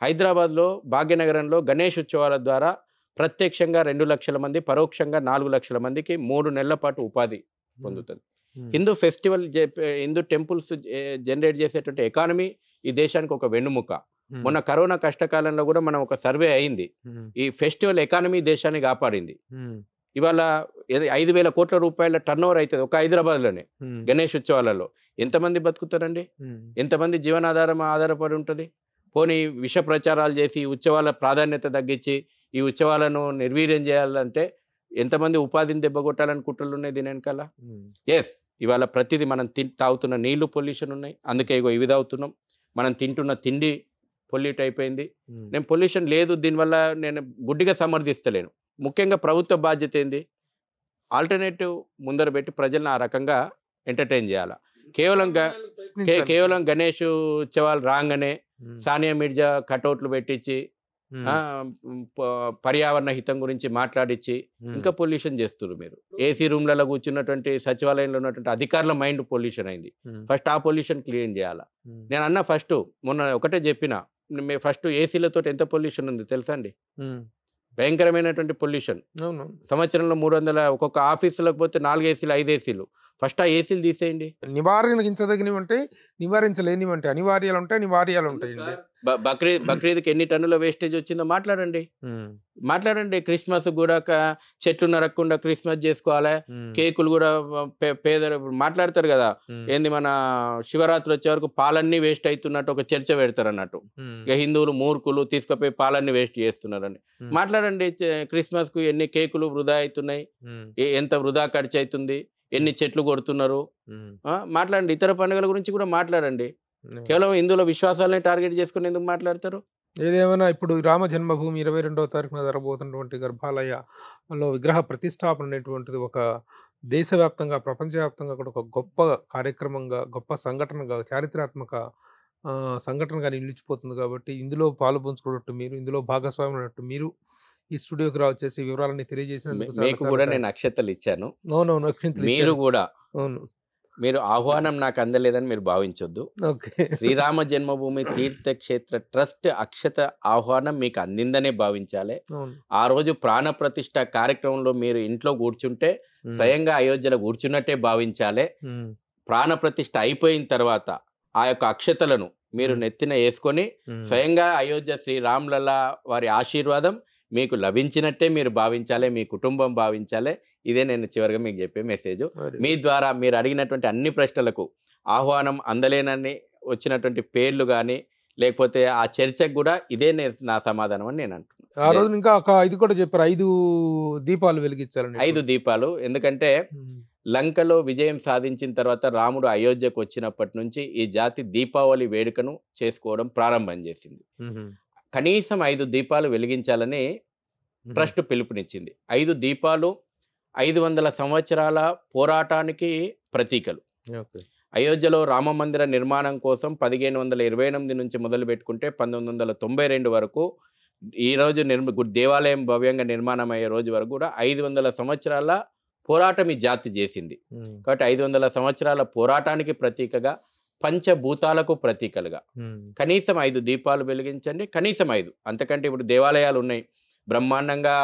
హైదరాబాద్లో భాగ్యనగరంలో గణేష్ ఉత్సవాల ద్వారా ప్రత్యక్షంగా రెండు లక్షల మంది పరోక్షంగా నాలుగు లక్షల మందికి మూడు నెలల పాటు ఉపాధి పొందుతుంది Hindu festival Hindu temples generate చేసేటువంటి ఎకానమీ ఈ దేశానికి ఒక వెన్నుముక మొన్న కరోనా కష్టకాలంలో కూడా మనం ఒక సర్వే అయింది ఈ ఫెస్టివల్ ఎకానమీ దేశాన్ని కాపాడింది ఇవాళ ఐదు వేల కోట్ల రూపాయల టర్న్ ఓవర్ అవుతుంది ఒక హైదరాబాద్ లోనే గణేష్ ఉత్సవాలలో ఎంతమంది బతుకుతారండి ఎంతమంది జీవనాధారం ఆధారపడి ఉంటుంది పోనీ విష ప్రచారాలు చేసి ఉత్సవాల ప్రాధాన్యత తగ్గించి ఈ ఉత్సవాలను నిర్వీర్యం చేయాలంటే ఎంతమంది ఉపాధిని కుట్రలు ఉన్నాయి దీని వెనకాల ఎస్ ఇవాళ ప్రతిదీ మనం తి తాగుతున్న నీళ్లు పొల్యూషన్ ఉన్నాయి అందుకే ఇగో ఇవి తాగుతున్నాం మనం తింటున్న తిండి పొల్యూట్ అయిపోయింది నేను పొల్యూషన్ లేదు దీనివల్ల నేను గుడ్డిగా సమర్థిస్తలేను ముఖ్యంగా ప్రభుత్వ బాధ్యత ఏంది ఆల్టర్నేటివ్ ముందర పెట్టి ప్రజలను ఆ రకంగా ఎంటర్టైన్ చేయాలి కేవలం కేవలం గణేష్ ఉత్సవాలు రాగానే సానియా మిర్జా కటౌట్లు పెట్టించి పర్యావరణ హితం గురించి మాట్లాడించి ఇంకా పొల్యూషన్ చేస్తున్నారు మీరు ఏసీ రూమ్లలో కూర్చున్నటువంటి సచివాలయంలో ఉన్నటువంటి అధికారుల మైండ్ పొల్యూషన్ అయింది ఫస్ట్ ఆ పొల్యూషన్ క్లీన్ చేయాలా నేను అన్న ఫస్ట్ మొన్న ఒకటే చెప్పిన ఫస్ట్ ఏసీలతో ఎంత పొల్యూషన్ ఉంది తెలుసా అండి భయంకరమైనటువంటి పొల్యూషన్ సంవత్సరంలో మూడు వందల ఒక్కొక్క ఆఫీసులకు పోతే నాలుగు ఏసీలు ఐదు ఏసీలు ఫస్ట్ ఆ ఏసీలు తీసేయండి నివారించదగినవి ఉంటాయి నివారించలేనివి ఉంటాయి అనివార్యాలు ఉంటాయి నివార్యాలు ఉంటాయండి బక్రీద్ బక్రీద్కి ఎన్ని టన్నుల వేస్టేజ్ వచ్చిందో మాట్లాడండి మాట్లాడండి క్రిస్మస్ కూడా చెట్లు నరక్కుండా క్రిస్మస్ చేసుకోవాలి కేకులు కూడా పేద మాట్లాడతారు కదా ఏంది మన శివరాత్రి వచ్చే వరకు పాలన్నీ వేస్ట్ అవుతున్నట్టు ఒక చర్చ పెడతారు అన్నట్టు ఇక హిందువులు మూర్ఖులు తీసుకుపోయి పాలన్నీ వేస్ట్ చేస్తున్నారని మాట్లాడండి క్రిస్మస్ కు ఎన్ని కేకులు వృధా అవుతున్నాయి ఎంత వృధా ఖర్చు అవుతుంది ఎన్ని చెట్లు కొడుతున్నారు మాట్లాడండి ఇతర పండుగల గురించి కూడా మాట్లాడండి కేవలం ఇందులో విశ్వాసాలని టార్గెట్ చేసుకుని ఎందుకు మాట్లాడతారు ఏదేమైనా ఇప్పుడు రామ జన్మభూమి ఇరవై రెండవ తారీఖున జరగబోతున్నటువంటి గర్భాలయలో విగ్రహ ప్రతిష్టాపన అనేటువంటిది ఒక దేశవ్యాప్తంగా ప్రపంచవ్యాప్తంగా కూడా ఒక గొప్ప కార్యక్రమంగా గొప్ప సంఘటనగా చారిత్రాత్మక సంఘటనగా నిలిచిపోతుంది కాబట్టి ఇందులో పాలుపంచుకున్నట్టు మీరు ఇందులో భాగస్వామి ఉన్నట్టు మీరు ఈ స్టూడియోకి రావచ్చేసి వివరాలని తెలియజేసినందుకు మీకు కూడా నేను నక్షత్రాలు ఇచ్చాను అవును మీరు కూడా అవును మీరు ఆహ్వానం నాకు అందలేదని మీరు భావించొద్దు ఓకే శ్రీరామ జన్మభూమి తీర్థక్షేత్ర ట్రస్ట్ అక్షత ఆహ్వానం మీకు అందిందనే భావించాలి ఆ రోజు ప్రాణ ప్రతిష్ట కార్యక్రమంలో మీరు ఇంట్లో కూర్చుంటే స్వయంగా అయోధ్యలో కూర్చున్నట్టే భావించాలి ప్రాణ ప్రతిష్ట అయిపోయిన తర్వాత ఆ యొక్క అక్షతలను మీరు నెత్తిన వేసుకొని స్వయంగా అయోధ్య రామ్లలా వారి ఆశీర్వాదం మీకు లభించినట్టే మీరు భావించాలి మీ కుటుంబం భావించాలి ఇదే నేను చివరిగా మీకు చెప్పే మెసేజ్ మీ ద్వారా మీరు అడిగినటువంటి అన్ని ప్రశ్నలకు ఆహ్వానం అందలేనని వచ్చినటువంటి పేర్లు కానీ లేకపోతే ఆ చర్చకు కూడా ఇదే నా సమాధానం అని నేను అంటున్నాను ఆ రోజు ఇంకా ఒక ఇది కూడా చెప్పారు ఐదు దీపాలు వెలిగించాలని ఐదు దీపాలు ఎందుకంటే లంకలో విజయం సాధించిన తర్వాత రాముడు అయోధ్యకు వచ్చినప్పటి నుంచి ఈ జాతి దీపావళి వేడుకను చేసుకోవడం ప్రారంభం చేసింది కనీసం ఐదు దీపాలు వెలిగించాలని ట్రస్ట్ పిలుపునిచ్చింది ఐదు దీపాలు ఐదు వందల సంవత్సరాల పోరాటానికి ప్రతీకలు అయోధ్యలో రామ మందిర నిర్మాణం కోసం పదిహేను వందల ఇరవై ఎనిమిది నుంచి మొదలు పెట్టుకుంటే పంతొమ్మిది వందల తొంభై రెండు వరకు ఈరోజు నిర్మ దేవాలయం భవ్యంగా నిర్మాణం అయ్యే రోజు వరకు కూడా ఐదు వందల సంవత్సరాల పోరాటం ఈ జాతి చేసింది కాబట్టి ఐదు వందల సంవత్సరాల పోరాటానికి ప్రతీకగా పంచభూతాలకు ప్రతీకలుగా కనీసం ఐదు దీపాలు వెలిగించండి కనీసం ఐదు అంతకంటే ఇప్పుడు దేవాలయాలు ఉన్నాయి బ్రహ్మాండంగా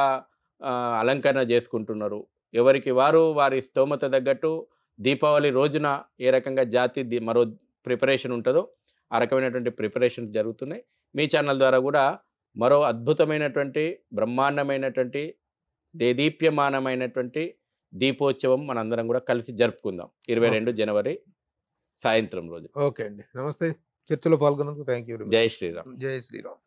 అలంకరణ చేసుకుంటున్నారు ఎవరికి వారు వారి స్తోమత తగ్గట్టు దీపావళి రోజున ఏ రకంగా జాతి మరో ప్రిపరేషన్ ఉంటుందో ఆ రకమైనటువంటి ప్రిపరేషన్ జరుగుతున్నాయి మీ ఛానల్ ద్వారా కూడా మరో అద్భుతమైనటువంటి బ్రహ్మాండమైనటువంటి దేదీప్యమానమైనటువంటి దీపోత్సవం మనందరం కూడా కలిసి జరుపుకుందాం ఇరవై రెండు జనవరి సాయంత్రం రోజు ఓకే అండి నమస్తే చర్చలో పాల్గొన్నందుకు థ్యాంక్ యూ జై శ్రీరామ్ జై శ్రీరామ్